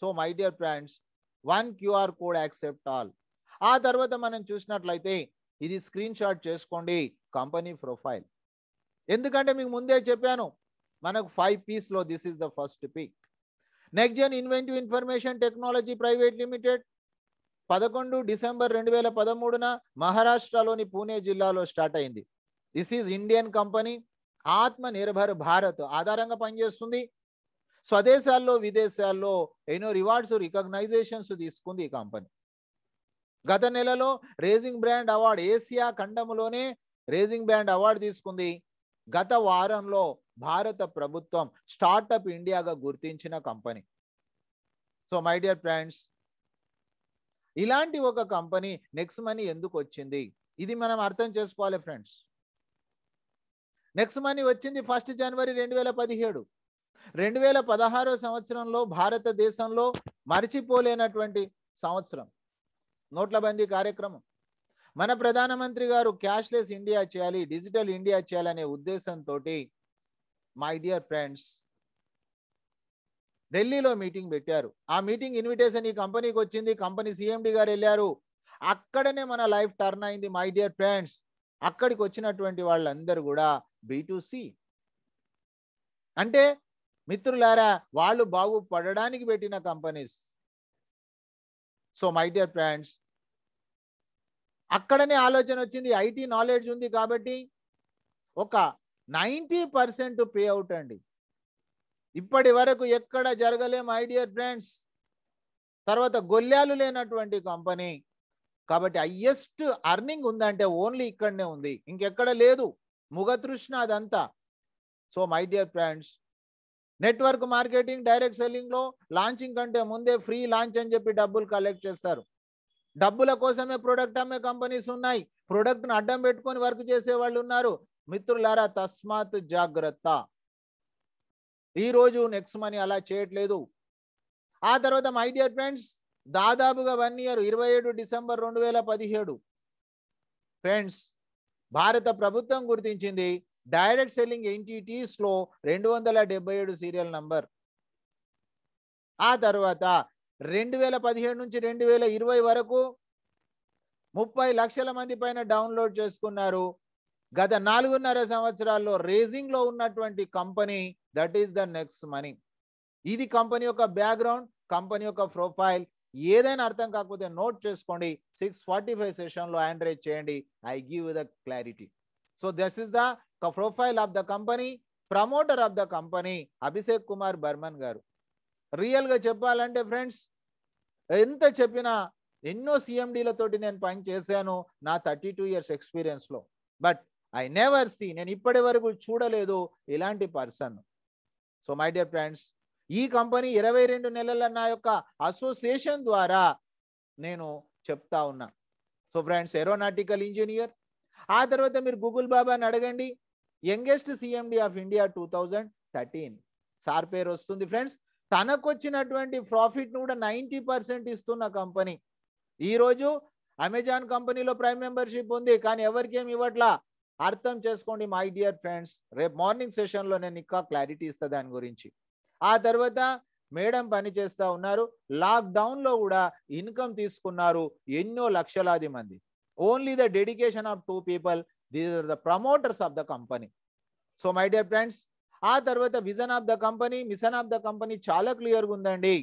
so my dear friends one QR code accept all ఆ తర్వాత మనం చూసినట్లయితే ఇది స్క్రీన్ షాట్ చేసుకోండి కంపెనీ ప్రొఫైల్ ఎందుకంటే మీకు ముందే చెప్పాను మనకు ఫైవ్ పీస్లో this is the first peak Next Gen Inventive Information Technology Private Limited పదకొండు డిసెంబర్ రెండు వేల పదమూడున మహారాష్ట్రలోని పూణే జిల్లాలో స్టార్ట్ అయింది దిస్ ఈజ్ ఇండియన్ కంపెనీ ఆత్మ నిర్భర్ భారత్ ఆధారంగా పనిచేస్తుంది స్వదేశాల్లో విదేశాల్లో ఎన్నో రివార్డ్స్ రికగ్నైజేషన్స్ తీసుకుంది ఈ కంపెనీ గత నెలలో రేజింగ్ బ్రాండ్ అవార్డు ఏసియా ఖండంలోనే రేజింగ్ బ్రాండ్ అవార్డు తీసుకుంది గత వారంలో భారత ప్రభుత్వం స్టార్టప్ ఇండియాగా గుర్తించిన company so my dear friends ఇలాంటి ఒక కంపెనీ నెక్స్ట్ మనీ ఎందుకు వచ్చింది ఇది మనం అర్థం చేసుకోవాలి ఫ్రెండ్స్ నెక్స్ట్ మనీ వచ్చింది ఫస్ట్ జనవరి రెండు వేల పదిహేడు రెండు వేల పదహారో సంవత్సరంలో భారతదేశంలో మరిచిపోలేనటువంటి సంవత్సరం నోట్ల బందీ కార్యక్రమం మన ప్రధానమంత్రి గారు క్యాష్లెస్ ఇండియా చేయాలి డిజిటల్ ఇండియా చేయాలనే ఉద్దేశంతో మై డియర్ ఫ్రెండ్స్ ఢిల్లీలో మీటింగ్ పెట్టారు ఆ మీటింగ్ ఇన్విటేషన్ ఈ కంపెనీకి వచ్చింది కంపెనీ సిఎండి గారు వెళ్ళారు అక్కడనే మన లైఫ్ టర్న్ అయింది మై డియర్ ఫ్రెండ్స్ అక్కడికి వచ్చినటువంటి వాళ్ళందరూ కూడా బీటూసి అంటే మిత్రులారా వాళ్ళు బాగుపడడానికి పెట్టిన companies so my dear friends అక్కడనే ఆలోచన వచ్చింది ఐటీ నాలెడ్జ్ ఉంది కాబట్టి ఒక నైంటీ పర్సెంట్ పే అవుట్ అండి ఇప్పటి వరకు ఎక్కడ జరగలేము ఐడియర్ ఫ్రెండ్స్ తర్వాత గొల్లాలు లేనటువంటి కంపెనీ కాబట్టి హయ్యెస్ట్ అర్నింగ్ ఉందంటే ఓన్లీ ఇక్కడనే ఉంది ఇంకెక్కడ లేదు ముగతృష్ణ అదంతా so my dear friends network marketing direct సెల్లింగ్లో లాంచింగ్ కంటే ముందే ఫ్రీ లాంచ్ అని చెప్పి డబ్బులు కలెక్ట్ చేస్తారు డబ్బుల కోసమే ప్రొడక్ట్ అమ్మే కంపెనీస్ ఉన్నాయి ప్రొడక్ట్ను అడ్డం పెట్టుకొని వర్క్ చేసే వాళ్ళు ఉన్నారు మిత్రులారా తస్మాత్ జాగ్రత్త ఈరోజు నెక్స్ట్ మనీ అలా చేయట్లేదు ఆ తర్వాత మై డియర్ ఫ్రెండ్స్ దాదాపుగా వన్ ఇయర్ ఇరవై ఏడు డిసెంబర్ రెండు వేల పదిహేడు ఫ్రెండ్స్ భారత ప్రభుత్వం గుర్తించింది డైరెక్ట్ సెల్లింగ్ ఎన్టీటీస్లో రెండు వందల డెబ్బై ఏడు సీరియల్ నంబర్ ఆ తర్వాత రెండు వేల పదిహేడు నుంచి రెండు వేల ఇరవై వరకు ముప్పై లక్షల మంది పైన డౌన్లోడ్ చేసుకున్నారు గత నాలుగున్నర సంవత్సరాల్లో రేజింగ్లో ఉన్నటువంటి company that is the Next Money ఇది కంపెనీ యొక్క బ్యాక్గ్రౌండ్ కంపెనీ యొక్క ప్రొఫైల్ ఏదైనా అర్థం కాకపోతే నోట్ చేసుకోండి సిక్స్ ఫార్టీ ఫైవ్ సెషన్లో ఆండ్రైజ్ చేయండి I give the clarity so this is the profile of the company promoter of the company Abhishek Kumar Barman గారు రియల్గా చెప్పాలంటే ఫ్రెండ్స్ ఎంత చెప్పినా ఎన్నో సిఎండీలతోటి నేను పని చేశాను నా థర్టీ టూ ఇయర్స్ ఎక్స్పీరియన్స్లో బట్ ఐ నెవర్ సీ నేను ఇప్పటి వరకు చూడలేదు ఇలాంటి person so my dear friends ఈ కంపెనీ ఇరవై రెండు నెలల నా యొక్క అసోసియేషన్ ద్వారా నేను చెప్తా ఉన్నా సో ఫ్రెండ్స్ ఏరోనాటికల్ ఇంజనీర్ ఆ తర్వాత మీరు గూగుల్ బాబాని అడగండి youngest CMD of India two thousand thirteen sir పేరు వస్తుంది ఫ్రెండ్స్ తనకు వచ్చినటువంటి ను కూడా నైంటీ పర్సెంట్ ఇస్తున్న కంపెనీ ఈరోజు అమెజాన్ కంపెనీలో ప్రైమ్ మెంబర్షిప్ ఉంది కానీ ఏమి ఇవ్వట్లా అర్థం చేసుకోండి మై డియర్ ఫ్రెండ్స్ రేపు మార్నింగ్ సెషన్లో నేను ఇంకా క్లారిటీ ఇస్తా దాని గురించి ఆ తర్వాత మేడం పని చేస్తా ఉన్నారు లాక్డౌన్లో కూడా ఇన్కమ్ తీసుకున్నారు ఎన్నో లక్షలాది మంది only the dedication of two people these are the promoters of the company so my dear friends ఆ తర్వాత vision of the company mission of the company చాలా క్లియర్గా ఉందండి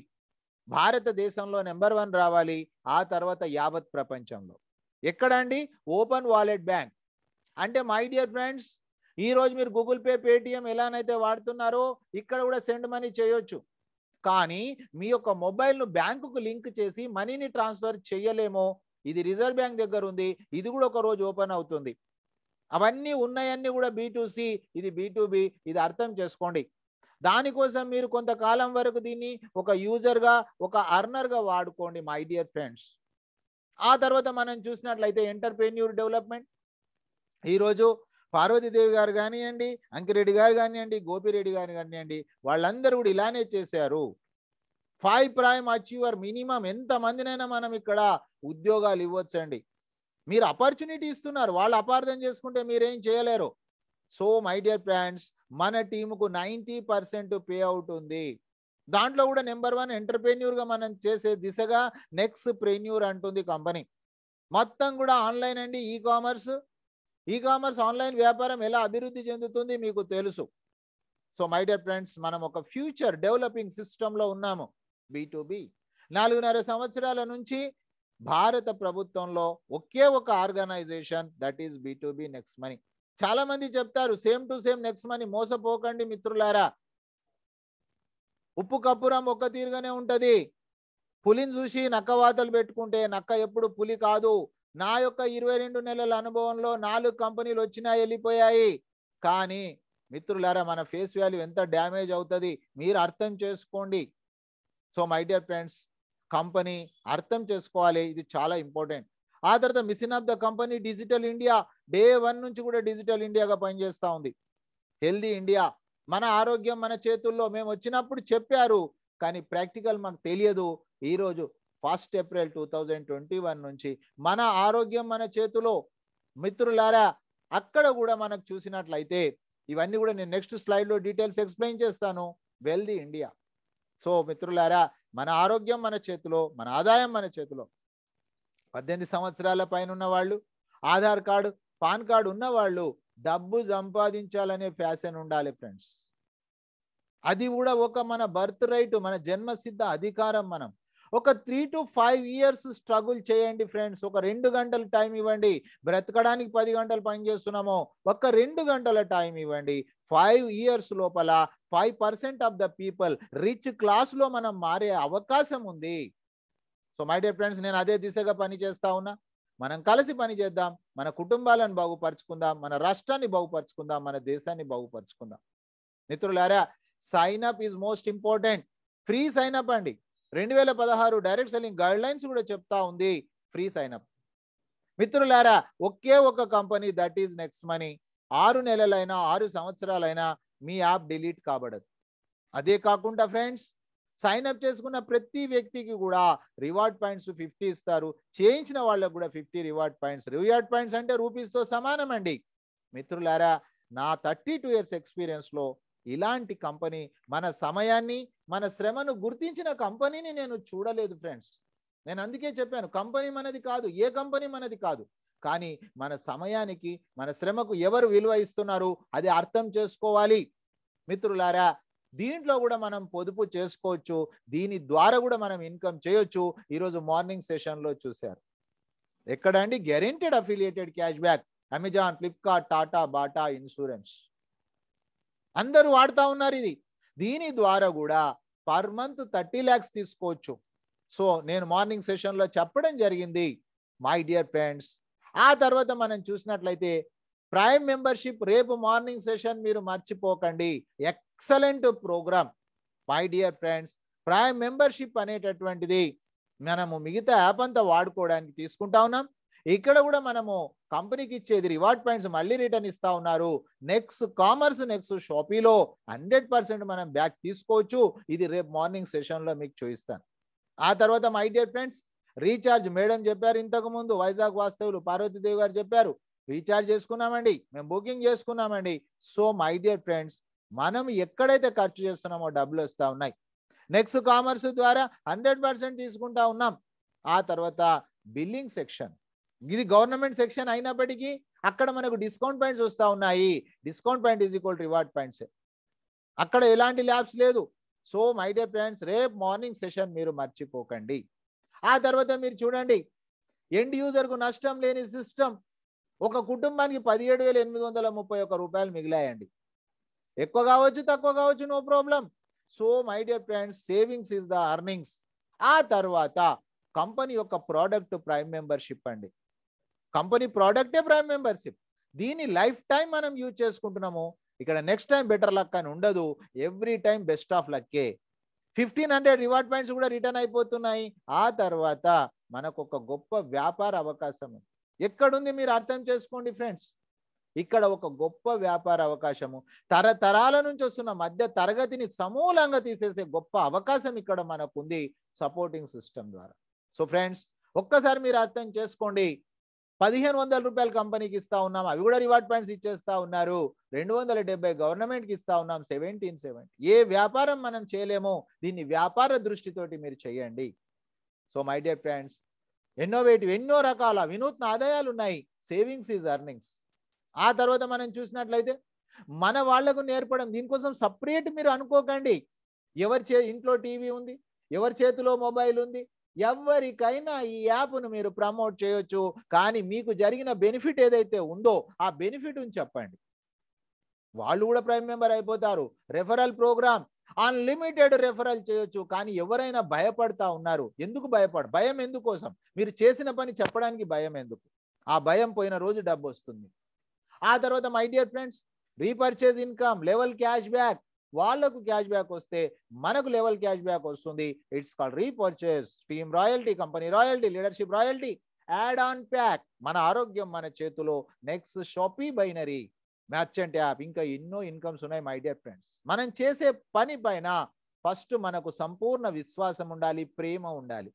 భారతదేశంలో నెంబర్ వన్ రావాలి ఆ తర్వాత యావత్ ప్రపంచంలో ఎక్కడ అండి ఓపెన్ వాలెట్ బ్యాంక్ అంటే మై డియర్ ఫ్రెండ్స్ ఈరోజు మీరు గూగుల్ పే పేటిఎం ఎలానైతే వాడుతున్నారో ఇక్కడ కూడా సెండ్ మనీ చేయొచ్చు కానీ మీ యొక్క మొబైల్ను బ్యాంకుకు లింక్ చేసి మనీని ట్రాన్స్ఫర్ చేయలేమో ఇది రిజర్వ్ బ్యాంక్ దగ్గర ఉంది ఇది కూడా ఒక రోజు ఓపెన్ అవుతుంది అవన్నీ ఉన్నాయన్నీ కూడా బీటూసి ఇది బీటూబి ఇది అర్థం చేసుకోండి దానికోసం మీరు కొంతకాలం వరకు దీన్ని ఒక యూజర్గా ఒక అర్నర్గా వాడుకోండి మై డియర్ ఫ్రెండ్స్ ఆ తర్వాత మనం చూసినట్లయితే ఎంటర్ప్రెన్యూర్ డెవలప్మెంట్ ఈరోజు పార్వతీదేవి గారు కానివ్వండి అంకిరెడ్డి గారు కానివ్వండి గోపిరెడ్డి గారు కానివ్వండి వాళ్ళందరూ కూడా ఇలానే చేశారు ఫైవ్ ప్రైమ్ అచీవర్ మినిమం ఎంతమందినైనా మనం ఇక్కడ ఉద్యోగాలు ఇవ్వచ్చండి మీరు ఆపర్చునిటీ ఇస్తున్నారు వాళ్ళు అపార్థం చేసుకుంటే మీరేం చేయలేరు సో మై డియర్ ఫ్రెండ్స్ మన టీముకు నైంటీ పర్సెంట్ పే అవుట్ ఉంది దాంట్లో కూడా నెంబర్ వన్ ఎంటర్ప్రెన్యూర్గా మనం చేసే దిశగా నెక్స్ట్ ప్రెన్యూర్ అంటుంది కంపెనీ మొత్తం కూడా ఆన్లైన్ అండి e commerce e commerce online వ్యాపారం ఎలా అభివృద్ధి చెందుతుంది మీకు తెలుసు సో మై డియర్ ఫ్రెండ్స్ మనం ఒక ఫ్యూచర్ డెవలపింగ్ సిస్టంలో ఉన్నాము బి నాలుగున్నర సంవత్సరాల నుంచి భారత ప్రభుత్వంలో ఒకే ఒక organization that is B Next Money చాలా మంది చెప్తారు same to same Next Money మోసపోకండి మిత్రులారా ఉప్పు కప్పురం ఒక్క తీరుగానే ఉంటది పులిని చూసి నక్క వాతలు పెట్టుకుంటే నక్క ఎప్పుడు పులి కాదు నా యొక్క ఇరవై రెండు నెలల అనుభవంలో నాలుగు కంపెనీలు వచ్చినా వెళ్ళిపోయాయి కానీ మిత్రులారా మన ఫేస్ వాల్యూ ఎంత డ్యామేజ్ అవుతుంది మీరు అర్థం చేసుకోండి so my dear friends company అర్థం చేసుకోవాలి ఇది చాలా ఇంపార్టెంట్ ఆ తర్వాత mission of the company digital India day one నుంచి కూడా డిజిటల్ ఇండియాగా పనిచేస్తూ ఉంది హెల్దీ ఇండియా మన ఆరోగ్యం మన చేతుల్లో మేము వచ్చినప్పుడు చెప్పారు కానీ ప్రాక్టికల్ మాకు తెలియదు ఈరోజు first April two thousand twenty one నుంచి మన ఆరోగ్యం మన చేతిలో మిత్రులారా అక్కడ కూడా మనకు చూసినట్లయితే ఇవన్నీ కూడా నేను నెక్స్ట్ స్లైడ్లో డీటెయిల్స్ ఎక్స్ప్లెయిన్ చేస్తాను వెల్దీ ఇండియా సో మిత్రులారా మన ఆరోగ్యం మన చేతిలో మన ఆదాయం మన చేతిలో పద్దెనిమిది సంవత్సరాల పైన ఉన్నవాళ్ళు ఆధార్ కార్డు పాన్ కార్డు ఉన్నవాళ్ళు డబ్బు సంపాదించాలనే ఫ్యాషన్ ఉండాలి ఫ్రెండ్స్ అది కూడా ఒక మన బర్త్ రైట్ మన జన్మసిద్ధ అధికారం మనం ఒక three to five years struggle చేయండి ఫ్రెండ్స్ ఒక రెండు గంటల టైం ఇవ్వండి బ్రతకడానికి పది గంటలు పనిచేస్తున్నాము ఒక రెండు గంటల టైం ఇవ్వండి ఫైవ్ ఇయర్స్ లోపల five percent of the people rich క్లాస్లో మనం మారే అవకాశం ఉంది సో మై డియర్ ఫ్రెండ్స్ నేను అదే దిశగా పని చేస్తా ఉన్నా మనం కలిసి పని చేద్దాం మన కుటుంబాలను బాగుపరుచుకుందాం మన రాష్ట్రాన్ని బాగుపరుచుకుందాం మన దేశాన్ని బాగుపరుచుకుందాం మిత్రులారా sign up is most important free sign up అండి రెండు వేల పదహారు డైరెక్ట్ సెల్లింగ్ గైడ్ లైన్స్ కూడా చెప్తా ఉంది ఫ్రీ సైనప్ మిత్రులారా ఒకే ఒక company that is Next Money ఆరు నెలలైనా ఆరు సంవత్సరాలైనా మీ యాప్ డిలీట్ కాబడదు అదే కాకుండా ఫ్రెండ్స్ సైన్ అప్ చేసుకున్న ప్రతి వ్యక్తికి కూడా రివార్డ్ పాయింట్స్ ఫిఫ్టీ ఇస్తారు చేయించిన వాళ్ళకు కూడా fifty reward points reward points అంటే రూపీస్తో సమానం అండి మిత్రులారా నా థర్టీ టూ ఇయర్స్ ఎక్స్పీరియన్స్లో ఇలాంటి కంపెనీ మన సమయాన్ని మన శ్రమను గుర్తించిన కంపెనీని నేను చూడలేదు ఫ్రెండ్స్ నేను అందుకే చెప్పాను కంపెనీ మనది కాదు ఏ కంపెనీ మనది కాదు కానీ మన సమయానికి మన శ్రమకు ఎవరు విలువ ఇస్తున్నారు అది అర్థం చేసుకోవాలి మిత్రులారా దీంట్లో కూడా మనం పొదుపు చేసుకోవచ్చు దీని ద్వారా కూడా మనం ఇన్కమ్ చేయొచ్చు ఈరోజు మార్నింగ్ సెషన్లో చూశారు ఎక్కడ అండి guaranteed affiliated cash back Amazon Flipkart Tata Bata insurance అందరూ వాడుతూ ఉన్నారు ఇది దీని ద్వారా కూడా పర్ మంత్ థర్టీ ల్యాక్స్ తీసుకోవచ్చు సో నేను మార్నింగ్ సెషన్లో చెప్పడం జరిగింది మై డియర్ ఫ్రెండ్స్ ఆ తర్వాత మనం చూసినట్లయితే ప్రైమ్ మెంబర్షిప్ రేపు మార్నింగ్ సెషన్ మీరు మర్చిపోకండి excellent program my dear friends prime membership అనేటటువంటిది మనము మిగతా యాప్ అంతా వాడుకోవడానికి తీసుకుంటా ఉన్నాం ఇక్కడ కూడా మనము కంపెనీకి ఇచ్చేది రివార్డ్ పాయింట్స్ మళ్ళీ రిటర్న్ ఇస్తా ఉన్నారు నెక్స్ట్ కామర్స్ నెక్స్ట్ షాపీలో హండ్రెడ్ పర్సెంట్ మనం బ్యాక్ తీసుకోవచ్చు ఇది రేపు మార్నింగ్ సెషన్లో మీకు చూపిస్తాను ఆ తర్వాత my dear friends recharge madam చెప్పారు ఇంతకు ముందు వైజాగ్ వాస్తవులు పార్వతీదేవి గారు చెప్పారు రీఛార్జ్ చేసుకున్నామండి మేము బుకింగ్ చేసుకున్నామండి సో మై డియర్ ఫ్రెండ్స్ మనం ఎక్కడైతే ఖర్చు చేస్తున్నామో డబ్బులు వస్తూ ఉన్నాయి నెక్స్ట్ కామర్స్ ద్వారా హండ్రెడ్ పర్సెంట్ తీసుకుంటా ఉన్నాం ఆ తర్వాత బిల్లింగ్ సెక్షన్ ఇది గవర్నమెంట్ సెక్షన్ అయినప్పటికీ అక్కడ మనకు డిస్కౌంట్ పాయింట్స్ వస్తూ ఉన్నాయి discount point is equal reward points అక్కడ ఎలాంటి ల్యాబ్స్ లేదు సో మై డే ఫ్రెండ్స్ రేపు మార్నింగ్ సెషన్ మీరు మర్చిపోకండి ఆ తర్వాత మీరు చూడండి ఎండ్ యూజర్కు నష్టం లేని సిస్టమ్ ఒక కుటుంబానికి పదిహేడు వేల ఎనిమిది వందల ముప్పై ఒక రూపాయలు మిగిలాయండి ఎక్కువ కావచ్చు తక్కువ కావచ్చు no problem so my dear friends savings is the earnings ఆ తర్వాత కంపెనీ యొక్క ప్రోడక్ట్ ప్రైమ్ మెంబర్షిప్ అండి కంపెనీ ప్రోడక్టే ప్రైమ్ మెంబర్షిప్ దీన్ని లైఫ్ టైం మనం యూజ్ చేసుకుంటున్నాము ఇక్కడ నెక్స్ట్ టైం బెటర్ లక్ అని ఉండదు ఎవ్రీ టైం బెస్ట్ ఆఫ్ లక్కే ఫిఫ్టీన్ హండ్రెడ్ రివార్డ్ పాయింట్స్ కూడా రిటర్న్ అయిపోతున్నాయి ఆ తర్వాత మనకు ఒక గొప్ప వ్యాపార అవకాశం ఎక్కడుంది మీరు అర్థం చేసుకోండి ఫ్రెండ్స్ ఇక్కడ ఒక గొప్ప వ్యాపార అవకాశము తరతరాల నుంచి వస్తున్న మధ్య తరగతిని సమూలంగా తీసేసే గొప్ప అవకాశం ఇక్కడ మనకు ఉంది సపోర్టింగ్ సిస్టమ్ ద్వారా సో ఫ్రెండ్స్ ఒక్కసారి మీరు అర్థం చేసుకోండి పదిహేను వందల రూపాయలు కంపెనీకి ఇస్తా ఉన్నాం అవి కూడా రివార్డ్ పాయింట్స్ ఇచ్చేస్తా ఉన్నారు రెండు వందల డెబ్బై గవర్నమెంట్కి ఇస్తా ఉన్నాం సెవెంటీన్ సెవెంటీ ఏ వ్యాపారం మనం చేయలేమో దీన్ని వ్యాపార దృష్టితోటి మీరు చేయండి so my dear friends innovative ఎన్నో రకాల వినూత్న ఆదాయాలు ఉన్నాయి సేవింగ్స్ ఈజ్ అర్నింగ్స్ ఆ తర్వాత మనం చూసినట్లయితే మన వాళ్లకు నేర్పడం దీనికోసం సపరేట్ మీరు అనుకోకండి ఎవరి చే ఇంట్లో టీవీ ఉంది ఎవరి చేతిలో మొబైల్ ఉంది ఎవరికైనా ఈ యాప్ను మీరు ప్రమోట్ చేయొచ్చు కానీ మీకు జరిగిన బెనిఫిట్ ఏదైతే ఉందో ఆ బెనిఫిట్ చెప్పండి వాళ్ళు కూడా ప్రైమ్ మెంబర్ అయిపోతారు రెఫరల్ ప్రోగ్రామ్ అన్లిమిటెడ్ రెఫరల్ చేయొచ్చు కానీ ఎవరైనా భయపడతా ఉన్నారు ఎందుకు భయపడ భయం ఎందుకోసం మీరు చేసిన పని చెప్పడానికి భయం ఎందుకు ఆ భయం పోయిన రోజు డబ్బు వస్తుంది ఆ తర్వాత my dear friends repurchase income level cash back వాళ్లకు క్యాష్ బ్యాక్ వస్తే మనకు లెవెల్ క్యాష్ బ్యాక్ వస్తుంది it's call repurchase team royalty company royalty leadership royalty add on pack మన ఆరోగ్యం మన చేతిలో Next Shopee binary merchant app ఇంకా ఎన్నో ఇన్కమ్స్ ఉన్నాయి మై డియర్ ఫ్రెండ్స్ మనం చేసే పని పైన ఫస్ట్ మనకు సంపూర్ణ విశ్వాసం ఉండాలి ప్రేమ ఉండాలి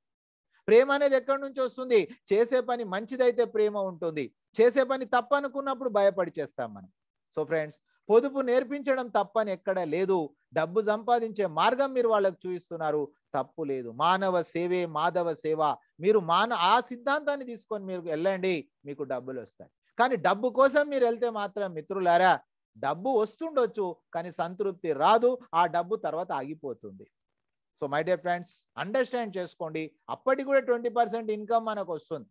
ప్రేమ అనేది ఎక్కడి నుంచి వస్తుంది చేసే పని మంచిదైతే ప్రేమ ఉంటుంది చేసే పని తప్పనుకున్నప్పుడు భయపడి చేస్తాం మనం సో ఫ్రెండ్స్ పొదుపు నేర్పించడం తప్పని ఎక్కడ లేదు డబ్బు సంపాదించే మార్గం మీరు వాళ్ళకు చూపిస్తున్నారు తప్పు లేదు మానవ సేవే మాధవ సేవ మీరు మాన ఆ సిద్ధాంతాన్ని తీసుకొని మీరు వెళ్ళండి మీకు డబ్బులు వస్తాయి కానీ డబ్బు కోసం మీరు వెళ్తే మాత్రం మిత్రులారా డబ్బు వస్తుండొచ్చు కానీ సంతృప్తి రాదు ఆ డబ్బు తర్వాత ఆగిపోతుంది so my dear friends understand చేసుకోండి అప్పటికి కూడా ట్వంటీ పర్సెంట్ ఇన్కమ్ మనకు వస్తుంది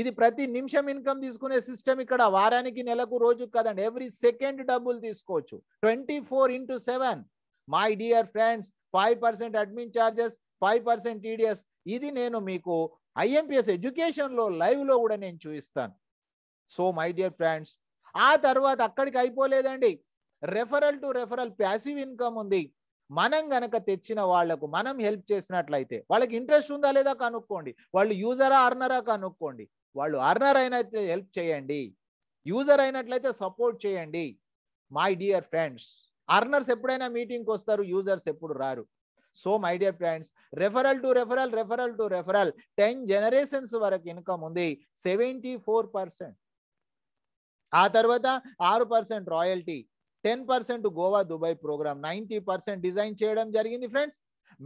ఇది ప్రతి నిమిషం ఇన్కమ్ తీసుకునే సిస్టమ్ ఇక్కడ వారానికి నెలకు రోజు కదండి ఎవ్రీ సెకండ్ డబ్బులు తీసుకోవచ్చు twenty four into seven my dear friends five percent admin charges five percent TDS ఇది నేను మీకు ఐఎంపిఎస్ ఎడ్యుకేషన్లో లైవ్లో కూడా నేను చూపిస్తాను సో మై డియర్ ఫ్రెండ్స్ ఆ తర్వాత అక్కడికి అయిపోలేదండి referral to referral passive income ఉంది మనం గనక తెచ్చిన వాళ్లకు మనం హెల్ప్ చేసినట్లయితే వాళ్ళకి ఇంట్రెస్ట్ ఉందా లేదా కనుక్కోండి వాళ్ళు యూజరా అర్నరా కనుక్కోండి వాళ్ళు అర్నర్ అయినట్లయితే హెల్ప్ చేయండి యూజర్ అయినట్లయితే సపోర్ట్ చేయండి మై డియర్ ఫ్రెండ్స్ అర్నర్స్ ఎప్పుడైనా మీటింగ్కి వస్తారు యూజర్స్ ఎప్పుడు రారు so my dear friends referral to referral referral to referral ten generations వరకు ఇన్కమ్ ఉంది సెవెంటీ ఫోర్ పర్సెంట్ ఆ తర్వాత ఆరు percent royalty ten percent Goa Dubai program ninety percent design చేయడం జరిగింది ఫ్రెండ్స్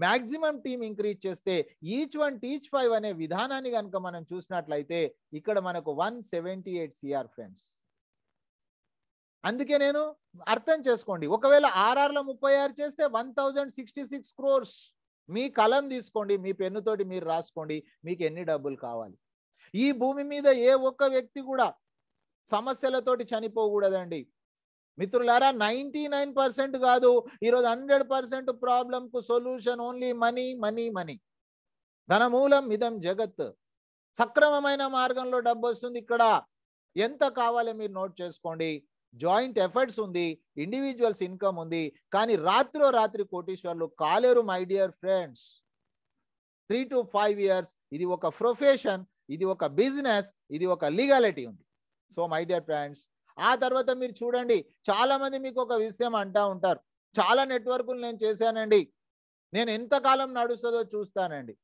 మ్యాక్సిమం టీం ఇంక్రీజ్ చేస్తే ఈచ్ వన్ టీచ్ ఫైవ్ అనే విధానాన్ని కనుక మనం చూసినట్లయితే ఇక్కడ మనకు one seventy eight CR friends అందుకే నేను అర్థం చేసుకోండి ఒకవేళ ఆర్ఆర్ల ముప్పై ఆరు చేస్తే one thousand sixty six crores మీ కలం తీసుకోండి మీ పెన్నుతోటి మీరు రాసుకోండి మీకు ఎన్ని డబ్బులు కావాలి ఈ భూమి మీద ఏ ఒక్క వ్యక్తి కూడా సమస్యలతోటి చనిపోకూడదండి మిత్రులారా నైంటీ నైన్ పర్సెంట్ కాదు ఈరోజు హండ్రెడ్ పర్సెంట్ ప్రాబ్లంకు solution only money money money ధన మూలం ఇదం జగత్ సక్రమమైన మార్గంలో డబ్బు వస్తుంది ఇక్కడ ఎంత కావాలో మీరు నోట్ చేసుకోండి జాయింట్ ఎఫర్ట్స్ ఉంది ఇండివిజువల్స్ ఇన్కమ్ ఉంది కానీ రాత్రో రాత్రి కోటీశ్వర్లు కాలేరు my dear friends three to five years ఇది ఒక ప్రొఫెషన్ ఇది ఒక బిజినెస్ ఇది ఒక లీగాలిటీ ఉంది సో మై డియర్ ఫ్రెండ్స్ ఆ తర్వాత మీరు చూడండి చాలా మంది మీకు ఒక విషయం అంటా ఉంటారు చాలా నెట్వర్క్లు నేను చేశానండి నేను ఎంతకాలం నడుస్తుందో చూస్తానండి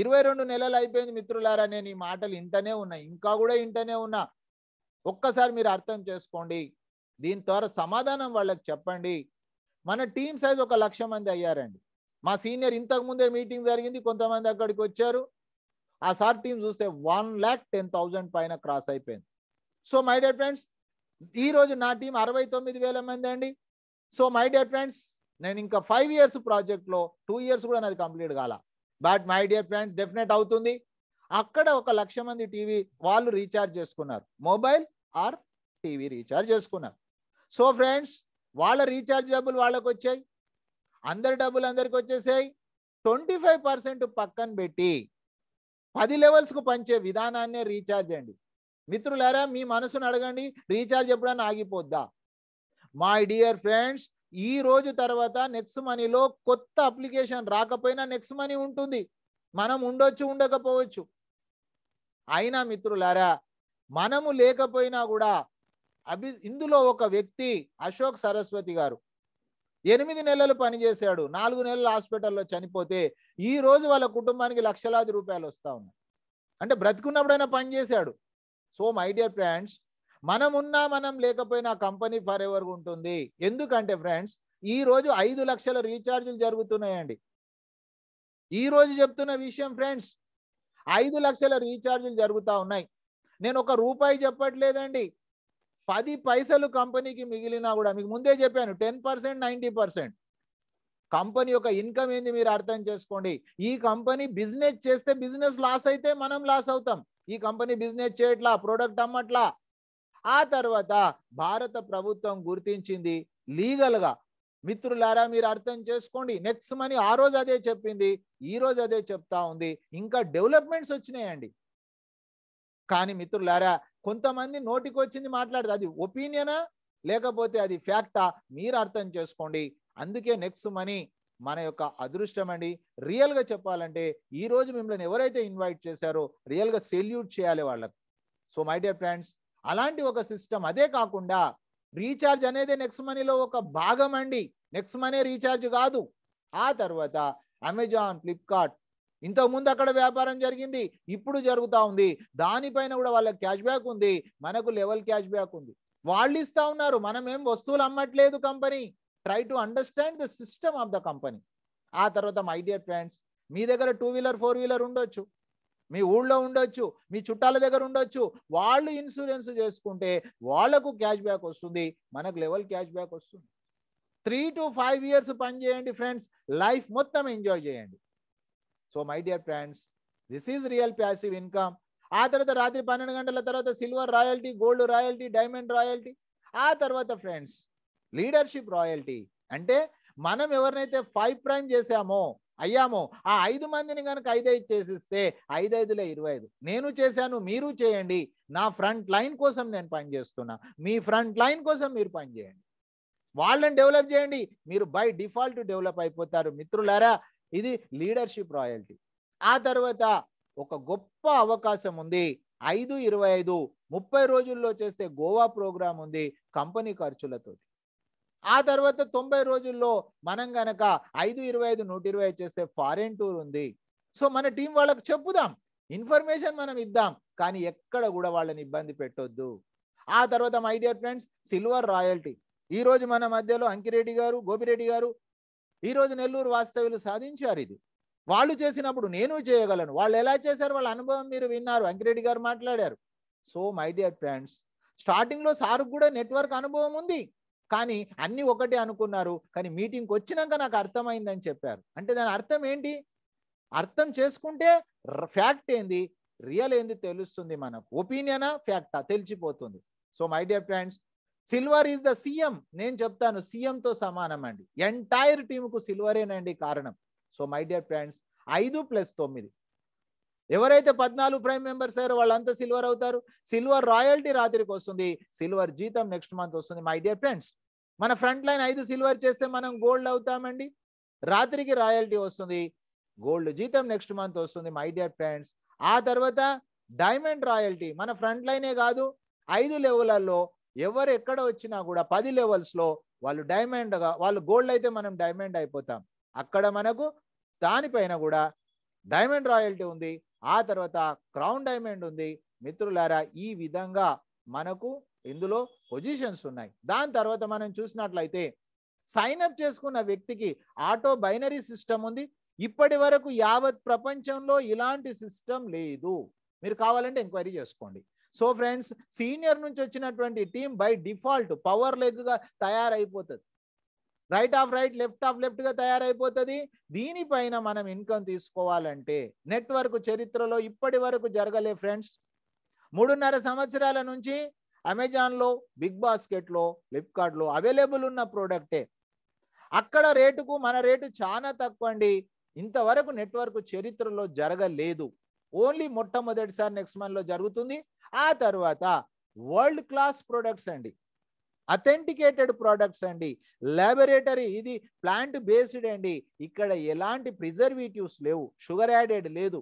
ఇరవై రెండు నెలలు అయిపోయింది మిత్రులారా నేను ఈ మాటలు ఇంటనే ఉన్నా ఇంకా కూడా ఇంటనే ఉన్నా ఒక్కసారి మీరు అర్థం చేసుకోండి దీని ద్వారా సమాధానం వాళ్ళకి చెప్పండి మన టీం సైజ్ ఒక లక్ష మంది అయ్యారండి మా సీనియర్ ఇంతకుముందే మీటింగ్ జరిగింది కొంతమంది అక్కడికి వచ్చారు ఆ సార్ టీం చూస్తే వన్ ల్యాక్ టెన్ థౌజండ్ పైన క్రాస్ అయిపోయింది సో మై డియర్ ఫ్రెండ్స్ ఈ రోజు నా టీం అరవై తొమ్మిది వేల మంది అండి సో మై డియర్ ఫ్రెండ్స్ నేను ఇంకా ఫైవ్ ఇయర్స్ ప్రాజెక్ట్లో టూ ఇయర్స్ కూడా నాది కంప్లీట్ కాల but my dear friends definite అవుతుంది అక్కడ ఒక లక్ష మంది టీవీ వాళ్ళు రీఛార్జ్ చేసుకున్నారు మొబైల్ ఆర్ టీవీ రీఛార్జ్ చేసుకున్నారు సో ఫ్రెండ్స్ వాళ్ళ రీఛార్జ్ డబ్బులు వాళ్ళకు వచ్చాయి అందరి డబ్బులు అందరికి వచ్చేసాయి ట్వంటీ ఫైవ్ పర్సెంట్ పక్కన పెట్టి పది లెవెల్స్కు పంచే విధానాన్నే రీఛార్జ్ అండి మిత్రులారా మీ మనసును అడగండి రీఛార్జ్ ఎప్పుడన్నా ఆగిపోద్దా మై డియర్ ఫ్రెండ్స్ ఈ రోజు తర్వాత నెక్స్ట్ మనీలో కొత్త అప్లికేషన్ రాకపోయినా నెక్స్ట్ మనీ ఉంటుంది మనం ఉండొచ్చు ఉండకపోవచ్చు అయినా మిత్రులారా మనము లేకపోయినా కూడా అభి ఇందులో ఒక వ్యక్తి అశోక్ సరస్వతి గారు ఎనిమిది నెలలు పనిచేశాడు నాలుగు నెలలు హాస్పిటల్లో చనిపోతే ఈ రోజు వాళ్ళ కుటుంబానికి లక్షలాది రూపాయలు వస్తా ఉన్నాయి అంటే బ్రతికున్నప్పుడైనా పనిచేశాడు సో మై డియర్ ఫ్రెండ్స్ ఉన్నా మనం లేకపోయినా కంపెనీ ఫర్ ఎవర్ ఉంటుంది ఎందుకంటే ఫ్రెండ్స్ ఈ రోజు ఐదు లక్షల రీఛార్జ్లు జరుగుతున్నాయండి ఈ రోజు చెప్తున్న విషయం ఫ్రెండ్స్ ఐదు లక్షల రీఛార్జ్లు జరుగుతూ ఉన్నాయి నేను ఒక రూపాయి చెప్పట్లేదండి పది పైసలు కంపెనీకి మిగిలినా కూడా మీకు ముందే చెప్పాను ten percent ninety percent company యొక్క ఇన్కమ్ ఏంది మీరు అర్థం చేసుకోండి ఈ కంపెనీ బిజినెస్ చేస్తే బిజినెస్ లాస్ అయితే మనం లాస్ అవుతాం ఈ కంపెనీ బిజినెస్ చేయట్లా ప్రోడక్ట్ అమ్మట్లా ఆ తర్వాత భారత ప్రభుత్వం గుర్తించింది లీగల్గా మిత్రులారా మీరు అర్థం చేసుకోండి నెక్స్ట్ మనీ ఆ రోజు అదే చెప్పింది ఈ రోజు అదే చెప్తా ఉంది ఇంకా డెవలప్మెంట్స్ వచ్చినాయండి కానీ మిత్రులారా కొంతమంది నోటికి వచ్చింది మాట్లాడదు అది ఒపీనియనా లేకపోతే అది ఫ్యాక్టా మీరు అర్థం చేసుకోండి అందుకే నెక్స్ట్ మనీ మన యొక్క అదృష్టం అండి రియల్గా చెప్పాలంటే ఈరోజు మిమ్మల్ని ఎవరైతే ఇన్వైట్ చేశారో రియల్గా సెల్యూట్ చేయాలి వాళ్ళకు సో మై డియర్ ఫ్రెండ్స్ అలాంటి ఒక సిస్టమ్ అదే కాకుండా రీఛార్జ్ అనేది నెక్స్ట్ మనీలో ఒక భాగం అండి నెక్స్ట్ మనీ రీఛార్జ్ కాదు ఆ తర్వాత అమెజాన్ ఫ్లిప్కార్ట్ ఇంతకుముందు అక్కడ వ్యాపారం జరిగింది ఇప్పుడు జరుగుతూ ఉంది దానిపైన కూడా వాళ్ళకి క్యాష్ బ్యాక్ ఉంది మనకు లెవెల్ క్యాష్ బ్యాక్ ఉంది వాళ్ళు ఇస్తూ ఉన్నారు మనం ఏం వస్తువులు అమ్మట్లేదు company try to understand the system of the company ఆ తర్వాత మై డియర్ ఫ్రెండ్స్ మీ దగ్గర టూ వీలర్ ఫోర్ వీలర్ ఉండొచ్చు మీ ఊళ్ళో ఉండొచ్చు మీ చుట్టాల దగ్గర ఉండొచ్చు వాళ్ళు ఇన్సూరెన్స్ చేసుకుంటే వాళ్లకు క్యాష్ బ్యాక్ వస్తుంది మనకు లెవెల్ క్యాష్ బ్యాక్ వస్తుంది త్రీ టు ఫైవ్ ఇయర్స్ పని చేయండి ఫ్రెండ్స్ లైఫ్ మొత్తం ఎంజాయ్ చేయండి so my dear friends this is real passive income ఆ తర్వాత రాత్రి పన్నెండు గంటల తర్వాత silver royalty gold royalty diamond royalty ఆ తర్వాత ఫ్రెండ్స్ లీడర్షిప్ రాయల్టీ అంటే మనం ఎవరినైతే ఫైవ్ ప్రైమ్ చేసామో అయ్యామో ఆ ఐదు మందిని కనుక ఐదైదు చేసిస్తే ఐదైదులే ఇరవై ఐదు నేను చేశాను మీరు చేయండి నా ఫ్రంట్ లైన్ కోసం నేను పనిచేస్తున్నా మీ ఫ్రంట్ లైన్ కోసం మీరు పనిచేయండి వాళ్ళని డెవలప్ చేయండి మీరు బై డిఫాల్ట్ డెవలప్ అయిపోతారు మిత్రులారా ఇది లీడర్షిప్ రాయల్టీ ఆ తర్వాత ఒక గొప్ప అవకాశం ఉంది ఐదు ఇరవై ఐదు ముప్పై రోజుల్లో చేస్తే గోవా ప్రోగ్రాం ఉంది కంపెనీ ఖర్చులతోటి ఆ తర్వాత తొంభై రోజుల్లో మనం గనక ఐదు ఇరవై ఐదు నూట ఇరవై చేస్తే ఫారెన్ టూర్ ఉంది సో మన టీం వాళ్ళకు చెప్పుదాం ఇన్ఫర్మేషన్ మనం ఇద్దాం కానీ ఎక్కడ కూడా వాళ్ళని ఇబ్బంది పెట్టొద్దు ఆ తర్వాత my dear friends silver royalty ఈ రోజు మన మధ్యలో అంకిరెడ్డి గారు గోపిరెడ్డి గారు ఈరోజు నెల్లూరు వాస్తవ్యులు సాధించారు ఇది వాళ్ళు చేసినప్పుడు నేను చేయగలను వాళ్ళు ఎలా చేశారు వాళ్ళ అనుభవం మీరు విన్నారు అంకిరెడ్డి గారు మాట్లాడారు సో మై డియర్ ఫ్రెండ్స్ స్టార్టింగ్లో సార్కు కూడా నెట్వర్క్ అనుభవం ఉంది కానీ అన్ని ఒకటే అనుకున్నారు కానీ మీటింగ్కి వచ్చినాక నాకు అర్థమైందని చెప్పారు అంటే దాని అర్థం ఏంటి అర్థం చేసుకుంటే ఫ్యాక్ట్ ఏంది రియల్ ఏంది తెలుస్తుంది మనకు ఒపీనియనా ఫ్యాక్టా తెలిసిపోతుంది so my dear friends silver is the CM నేను చెప్తాను సీఎంతో సమానం అండి ఎంటైర్ టీంకు సిల్వరేనండి కారణం సో మై డియర్ ఫ్రెండ్స్ ఐదు ప్లస్ తొమ్మిది ఎవరైతే పద్నాలుగు ప్రైమ్ మెంబర్స్ అయ్యారో వాళ్ళంతా సిల్వర్ అవుతారు సిల్వర్ రాయల్టీ రాత్రికి వస్తుంది సిల్వర్ జీతం నెక్స్ట్ మంత్ వస్తుంది మై డియర్ ఫ్రెండ్స్ మన ఫ్రంట్ లైన్ ఐదు సిల్వర్ చేస్తే మనం గోల్డ్ అవుతామండి రాత్రికి రాయల్టీ వస్తుంది గోల్డ్ జీతం నెక్స్ట్ మంత్ వస్తుంది మై డియర్ ఫ్రెండ్స్ ఆ తర్వాత డైమండ్ రాయల్టీ మన ఫ్రంట్ లైనే కాదు ఐదు లెవెలల్లో ఎవరు ఎక్కడ వచ్చినా కూడా పది లెవెల్స్లో వాళ్ళు డైమండ్గా వాళ్ళు గోల్డ్ అయితే మనం డైమండ్ అయిపోతాం అక్కడ మనకు దానిపైన కూడా డైమండ్ రాయల్టీ ఉంది ఆ తర్వాత క్రౌన్ డైమండ్ ఉంది మిత్రులారా ఈ విధంగా మనకు ఇందులో పొజిషన్స్ ఉన్నాయి దాని తర్వాత మనం చూసినట్లయితే సైన్ అప్ చేసుకున్న వ్యక్తికి ఆటో బైనరీ సిస్టమ్ ఉంది ఇప్పటి వరకు యావత్ ప్రపంచంలో ఇలాంటి సిస్టమ్ లేదు మీరు కావాలంటే ఎంక్వైరీ చేసుకోండి సో ఫ్రెండ్స్ సీనియర్ నుంచి వచ్చినటువంటి టీం బై డిఫాల్ట్ పవర్ లెగ్గా తయారైపోతుంది right of right left of లెఫ్ట్గా తయారైపోతుంది దీనిపైన మనం ఇన్కమ్ తీసుకోవాలంటే నెట్వర్క్ చరిత్రలో ఇప్పటి వరకు జరగలే ఫ్రెండ్స్ మూడున్నర సంవత్సరాల నుంచి అమెజాన్లో బిగ్ బాస్కెట్లో ఫ్లిప్కార్ట్లో అవైలబుల్ ఉన్న ప్రోడక్టే అక్కడ రేటుకు మన రేటు చాలా తక్కువ అండి ఇంతవరకు నెట్వర్క్ చరిత్రలో జరగలేదు ఓన్లీ మొట్టమొదటిసారి నెక్స్ట్ మంత్లో జరుగుతుంది ఆ తర్వాత వరల్డ్ క్లాస్ ప్రోడక్ట్స్ అండి అథెంటికేటెడ్ ప్రోడక్ట్స్ అండి ల్యాబొరేటరీ ఇది ప్లాంట్ బేస్డ్ అండి ఇక్కడ ఎలాంటి ప్రిజర్వేటివ్స్ లేవు షుగర్ యాడెడ్ లేదు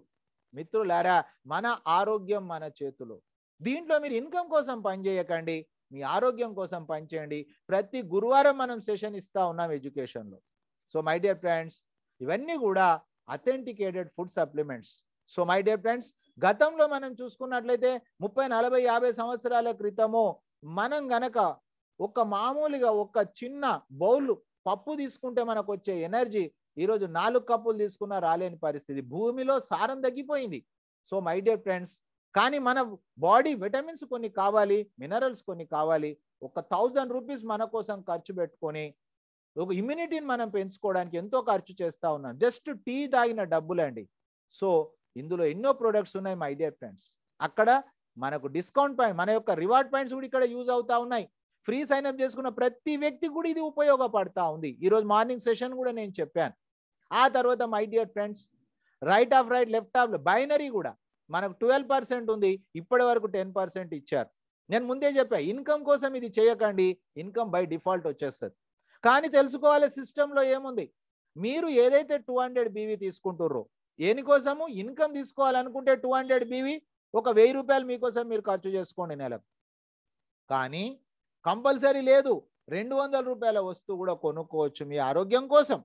మిత్రులారా మన ఆరోగ్యం మన చేతిలో దీంట్లో మీరు ఇన్కమ్ కోసం పనిచేయకండి మీ ఆరోగ్యం కోసం పనిచేయండి ప్రతి గురువారం మనం సెషన్ ఇస్తూ ఉన్నాం ఎడ్యుకేషన్లో సో మై డియర్ ఫ్రెండ్స్ ఇవన్నీ కూడా authenticated food supplements so my dear friends గతంలో మనం చూసుకున్నట్లయితే ముప్పై నలభై యాభై సంవత్సరాల క్రితము మనం గనక ఒక మామూలుగా ఒక చిన్న బౌల్ పప్పు తీసుకుంటే మనకు వచ్చే ఎనర్జీ ఈరోజు నాలుగు కప్పులు తీసుకున్నా రాలేని పరిస్థితి భూమిలో సారం తగ్గిపోయింది సో మై డియర్ ఫ్రెండ్స్ కానీ మన బాడీ విటమిన్స్ కొన్ని కావాలి మినరల్స్ కొన్ని కావాలి ఒక థౌజండ్ రూపీస్ మన కోసం ఖర్చు పెట్టుకొని ఒక ఇమ్యూనిటీని మనం పెంచుకోవడానికి ఎంతో ఖర్చు చేస్తూ ఉన్నాం జస్ట్ టీ తాగిన డబ్బులండి సో ఇందులో ఎన్నో ప్రొడక్ట్స్ ఉన్నాయి మై డియర్ ఫ్రెండ్స్ అక్కడ మనకు డిస్కౌంట్ పాయింట్ మన యొక్క రివార్డ్ పాయింట్స్ కూడా ఇక్కడ యూజ్ అవుతా ఉన్నాయి ఫ్రీ సైన్అప్ చేసుకున్న ప్రతి వ్యక్తి కూడా ఇది ఉపయోగపడతా ఉంది ఈరోజు మార్నింగ్ సెషన్ కూడా నేను చెప్పాను ఆ తర్వాత my dear friends right of right left of binary కూడా మనకు ట్వెల్వ్ పర్సెంట్ ఉంది ఇప్పటి వరకు టెన్ పర్సెంట్ ఇచ్చారు నేను ముందే చెప్పా ఇన్కమ్ కోసం ఇది చేయకండి ఇన్కమ్ బై డిఫాల్ట్ వచ్చేస్తుంది కానీ తెలుసుకోవాలి సిస్టంలో ఏముంది మీరు ఏదైతే టూ హండ్రెడ్ బీవీ తీసుకుంటుర్రో దేనికోసము ఇన్కమ్ తీసుకోవాలనుకుంటే టూ హండ్రెడ్ బీవీ ఒక వెయ్యి రూపాయలు మీకోసం మీరు ఖర్చు చేసుకోండి నెలకు కానీ కంపల్సరీ లేదు రెండు వందల రూపాయల వస్తువు కూడా కొనుక్కోవచ్చు మీ ఆరోగ్యం కోసం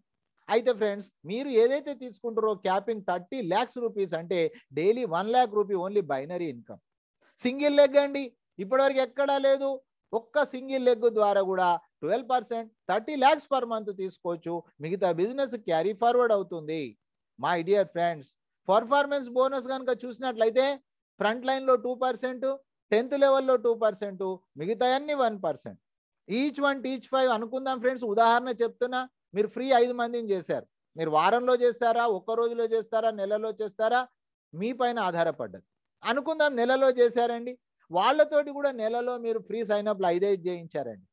అయితే ఫ్రెండ్స్ మీరు ఏదైతే తీసుకుంటారో క్యాపింగ్ థర్టీ ల్యాక్స్ రూపీస్ అంటే daily one lakh rupee only binary income single leg అండి ఇప్పటివరకు ఎక్కడా లేదు ఒక్క సింగిల్ లెగ్ ద్వారా కూడా twelve percent thirty lakhs per month తీసుకోవచ్చు మిగతా బిజినెస్ క్యారీ ఫార్వర్డ్ అవుతుంది my dear friends performance bonus కనుక చూసినట్లయితే ఫ్రంట్ లైన్లో టూ పర్సెంట్ టెన్త్ లెవెల్లో టూ పర్సెంట్ మిగతా అన్ని one percent each one teach five అనుకుందాం ఫ్రెండ్స్ ఉదాహరణ చెప్తున్నా మీరు ఫ్రీ ఐదు మందిని చేశారు మీరు వారంలో చేస్తారా ఒక్క రోజులో చేస్తారా నెలలో చేస్తారా మీ పైన ఆధారపడ్డది అనుకుందాం నెలలో చేశారండి వాళ్ళతోటి కూడా నెలలో మీరు ఫ్రీ సైన్అప్లు ఐదైదు చేయించారండి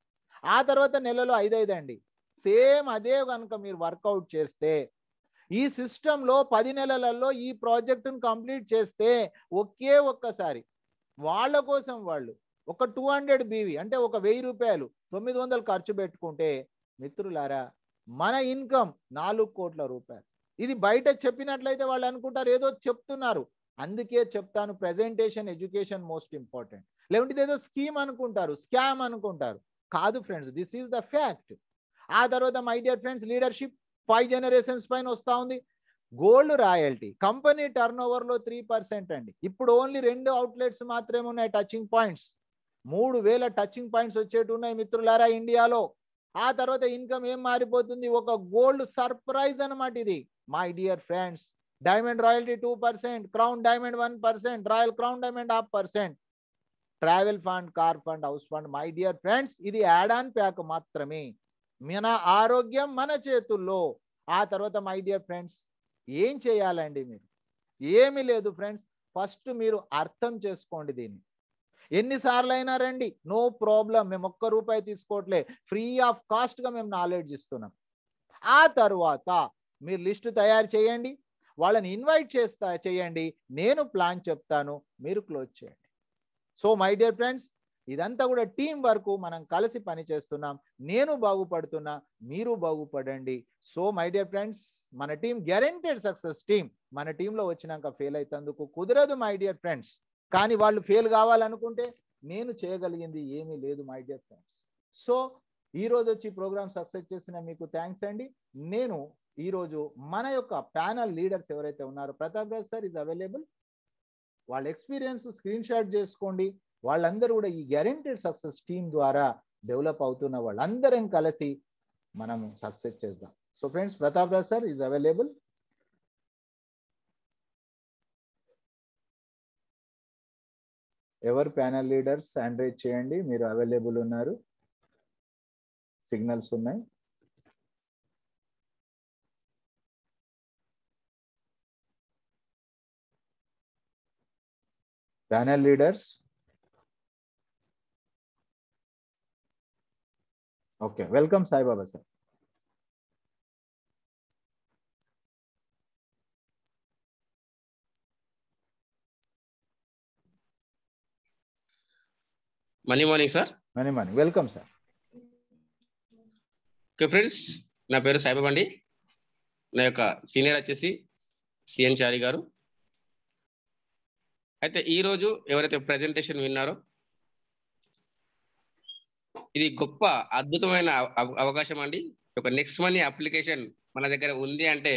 ఆ తర్వాత నెలలో ఐదైదు అండి సేమ్ అదే కనుక మీరు వర్కౌట్ చేస్తే ఈ సిస్టంలో పది నెలలలో ఈ ప్రాజెక్టును కంప్లీట్ చేస్తే ఒకే ఒక్కసారి వాళ్ళ కోసం వాళ్ళు ఒక టూ హండ్రెడ్ బీవీ అంటే ఒక వెయ్యి రూపాయలు తొమ్మిది వందలు ఖర్చు పెట్టుకుంటే మిత్రులారా మన ఇన్కమ్ నాలుగు కోట్ల రూపాయలు ఇది బయట చెప్పినట్లయితే వాళ్ళు అనుకుంటారు ఏదో చెప్తున్నారు అందుకే చెప్తాను ప్రజెంటేషన్ ఎడ్యుకేషన్ మోస్ట్ ఇంపార్టెంట్ లేకుంటే ఏదో స్కీమ్ అనుకుంటారు స్కామ్ అనుకుంటారు కాదు friends this is the fact ఆ తర్వాత my dear friends leadership five generations పైన వస్తూ ఉంది గోల్డ్ రాయల్టీ కంపెనీ టర్న్ ఓవర్లో త్రీ పర్సెంట్ అండి ఇప్పుడు ఓన్లీ రెండు అవుట్లెట్స్ మాత్రమే ఉన్నాయి టచింగ్ పాయింట్స్ మూడు వేల టచింగ్ పాయింట్స్ వచ్చేటు ఉన్నాయి మిత్రులారా ఇండియాలో ఆ తర్వాత ఇన్కమ్ ఏం మారిపోతుంది ఒక గోల్డ్ సర్ప్రైజ్ అనమాట ఇది my dear friends diamond royalty two percent crown diamond one percent royal crown diamond half percent travel fund car fund house fund my dear friends ఇది యాడ్ ఆన్ ప్యాక్ మాత్రమే మన ఆరోగ్యం మన చేతుల్లో ఆ తర్వాత మై డియర్ ఫ్రెండ్స్ ఏం చేయాలండి మీరు ఏమీ లేదు ఫ్రెండ్స్ ఫస్ట్ మీరు అర్థం చేసుకోండి దీన్ని ఎన్నిసార్లు అయినా రండి నో ప్రాబ్లం మేము ఒక్క రూపాయి తీసుకోవట్లే ఫ్రీ ఆఫ్ కాస్ట్గా మేము నాలెడ్జ్ ఇస్తున్నాం ఆ తర్వాత మీరు లిస్టు తయారు చేయండి వాళ్ళని ఇన్వైట్ చేస్తా చేయండి నేను ప్లాన్ చెప్తాను మీరు క్లోజ్ చేయండి సో మై డియర్ ఫ్రెండ్స్ ఇదంతా కూడా టీం వర్క్ మనం కలిసి పని చేస్తున్నాం నేను బాగుపడుతున్నా మీరు బాగుపడండి సో మై డియర్ ఫ్రెండ్స్ మన టీం గ్యారెంటెడ్ సక్సెస్ టీం మన టీంలో వచ్చినాక ఫెయిల్ అవుతందుకు కుదరదు మై డియర్ ఫ్రెండ్స్ కానీ వాళ్ళు ఫెయిల్ కావాలనుకుంటే నేను చేయగలిగింది ఏమీ లేదు మై డియర్ ఫ్రెండ్స్ సో ఈరోజు వచ్చి ప్రోగ్రామ్ సక్సెస్ చేసిన మీకు థ్యాంక్స్ అండి నేను ఈరోజు మన యొక్క ప్యానల్ లీడర్స్ ఎవరైతే ఉన్నారో Pratap Raj sir is available వాళ్ళ ఎక్స్పీరియన్స్ స్క్రీన్ షాట్ చేసుకోండి వాళ్ళందరూ కూడా ఈ గ్యారెంటెడ్ సక్సెస్ టీమ్ ద్వారా డెవలప్ అవుతున్న వాళ్ళందరం కలిసి మనము సక్సెస్ చేద్దాం so friends Pratap Raj sir is available ఎవరు ప్యానల్ లీడర్స్ హ్యాండ్ చేయండి మీరు అవైలబుల్ ఉన్నారు సిగ్నల్స్ ఉన్నాయి panel leaders okay welcome Saibaba sir money morning sir money morning welcome sir okay friends నా పేరు సాయిబాబు అండి నా యొక్క సీనియర్ వచ్చేసి సిఎన్ చారి గారు అయితే ఈరోజు ఎవరైతే ప్రజెంటేషన్ విన్నారో ఇది గొప్ప అద్భుతమైన అవకాశం అండి ఒక నెక్స్ట్ మనీ అప్లికేషన్ మన దగ్గర ఉంది అంటే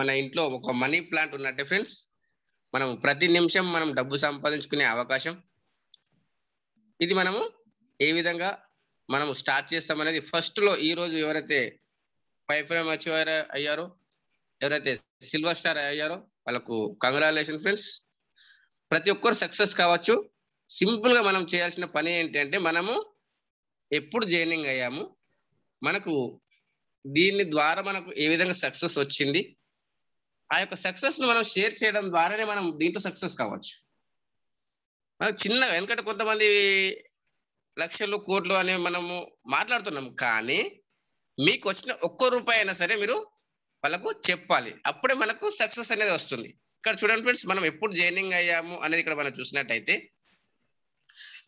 మన ఇంట్లో ఒక మనీ ప్లాంట్ ఉన్నట్టే ఫ్రెండ్స్ మనం ప్రతి నిమిషం మనం డబ్బు సంపాదించుకునే అవకాశం ఇది మనము ఏ విధంగా మనము స్టార్ట్ చేస్తాం అనేది ఈ రోజు ఎవరైతే ఫైవ్ ఫ్రేమ్ అచీవర్ అయ్యారో ఎవరైతే సిల్వర్ స్టార్ అయ్యారో వాళ్ళకు కంగ్రాచులేషన్ ఫ్రెండ్స్ ప్రతి ఒక్కరు సక్సెస్ కావచ్చు సింపుల్గా మనం చేయాల్సిన పని ఏంటంటే మనము ఎప్పుడు జాయినింగ్ అయ్యాము మనకు దీని ద్వారా మనకు ఏ విధంగా సక్సెస్ వచ్చింది ఆ యొక్క సక్సెస్ను మనం షేర్ చేయడం ద్వారానే మనం దీంట్లో సక్సెస్ కావచ్చు మనం చిన్న ఎందుకంటే కొంతమంది లక్షలు కోట్లు అని మనము మాట్లాడుతున్నాం కానీ మీకు వచ్చిన ఒక్క రూపాయి అయినా సరే మీరు వాళ్ళకు చెప్పాలి అప్పుడే మనకు సక్సెస్ అనేది వస్తుంది ఇక్కడ చూడండి ఫ్రెండ్స్ మనం ఎప్పుడు జైనింగ్ అయ్యాము అనేది ఇక్కడ మనం చూసినట్టయితే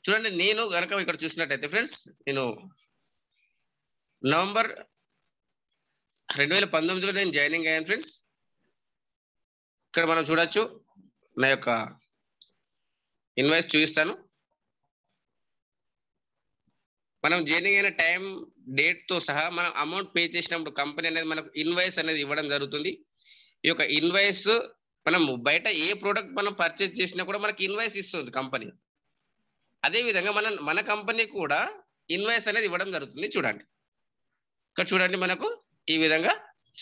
చూడండి నేను కనుక ఇక్కడ చూసినట్టయితే ఫ్రెండ్స్ నేను నవంబర్ రెండు వేల పంతొమ్మిదిలో నేను జాయినింగ్ అయ్యాను ఫ్రెండ్స్ ఇక్కడ మనం చూడొచ్చు నా యొక్క ఇన్వాయిస్ చూపిస్తాను మనం జర్నింగ్ అయిన టైం డేట్ తో సహా మనం అమౌంట్ పే చేసినప్పుడు కంపెనీ అనేది మనకు ఇన్వాయిస్ అనేది ఇవ్వడం జరుగుతుంది ఈ యొక్క ఇన్వాయిస్ మనం బయట ఏ ప్రోడక్ట్ మనం పర్చేస్ చేసినా కూడా మనకి ఇన్వాయిస్ ఇస్తుంది కంపెనీ అదేవిధంగా మన మన కంపెనీ కూడా ఇన్వాయిస్ అనేది ఇవ్వడం జరుగుతుంది చూడండి ఇక్కడ చూడండి మనకు ఈ విధంగా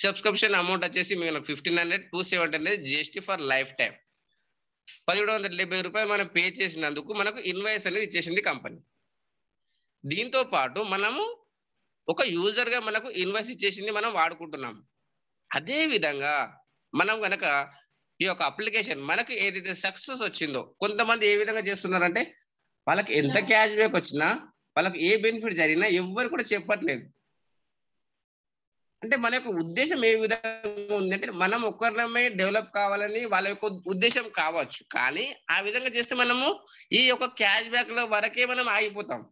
సబ్స్క్రిప్షన్ అమౌంట్ వచ్చేసి మీకు ఫిఫ్టీన్ హండ్రెడ్ టూ సెవెంటీ అనేది జిఎస్టీ ఫర్ లైఫ్ టైం పదిహేడు వందల డెబ్బై రూపాయలు మనం పే చేసినందుకు మనకు ఇన్వాయిస్ అనేది ఇచ్చేసింది కంపెనీ దీంతో పాటు మనము ఒక యూజర్గా మనకు ఇన్వాయిస్ ఇచ్చేసింది మనం వాడుకుంటున్నాం అదే విధంగా మనం కనుక ఈ యొక్క అప్లికేషన్ మనకి ఏదైతే సక్సెస్ వచ్చిందో కొంతమంది ఏ విధంగా చేస్తున్నారంటే వాళ్ళకి ఎంత క్యాష్ బ్యాక్ వచ్చినా వాళ్ళకి ఏ బెనిఫిట్ జరిగినా ఎవ్వరు కూడా చెప్పట్లేదు అంటే మన యొక్క ఉద్దేశం ఏ విధంగా ఉందంటే మనం ఒకరిమే డెవలప్ కావాలని వాళ్ళ యొక్క ఉద్దేశం కావచ్చు కానీ ఆ విధంగా చేస్తే మనము ఈ యొక్క క్యాష్ బ్యాక్ లో వరకే మనం ఆగిపోతాం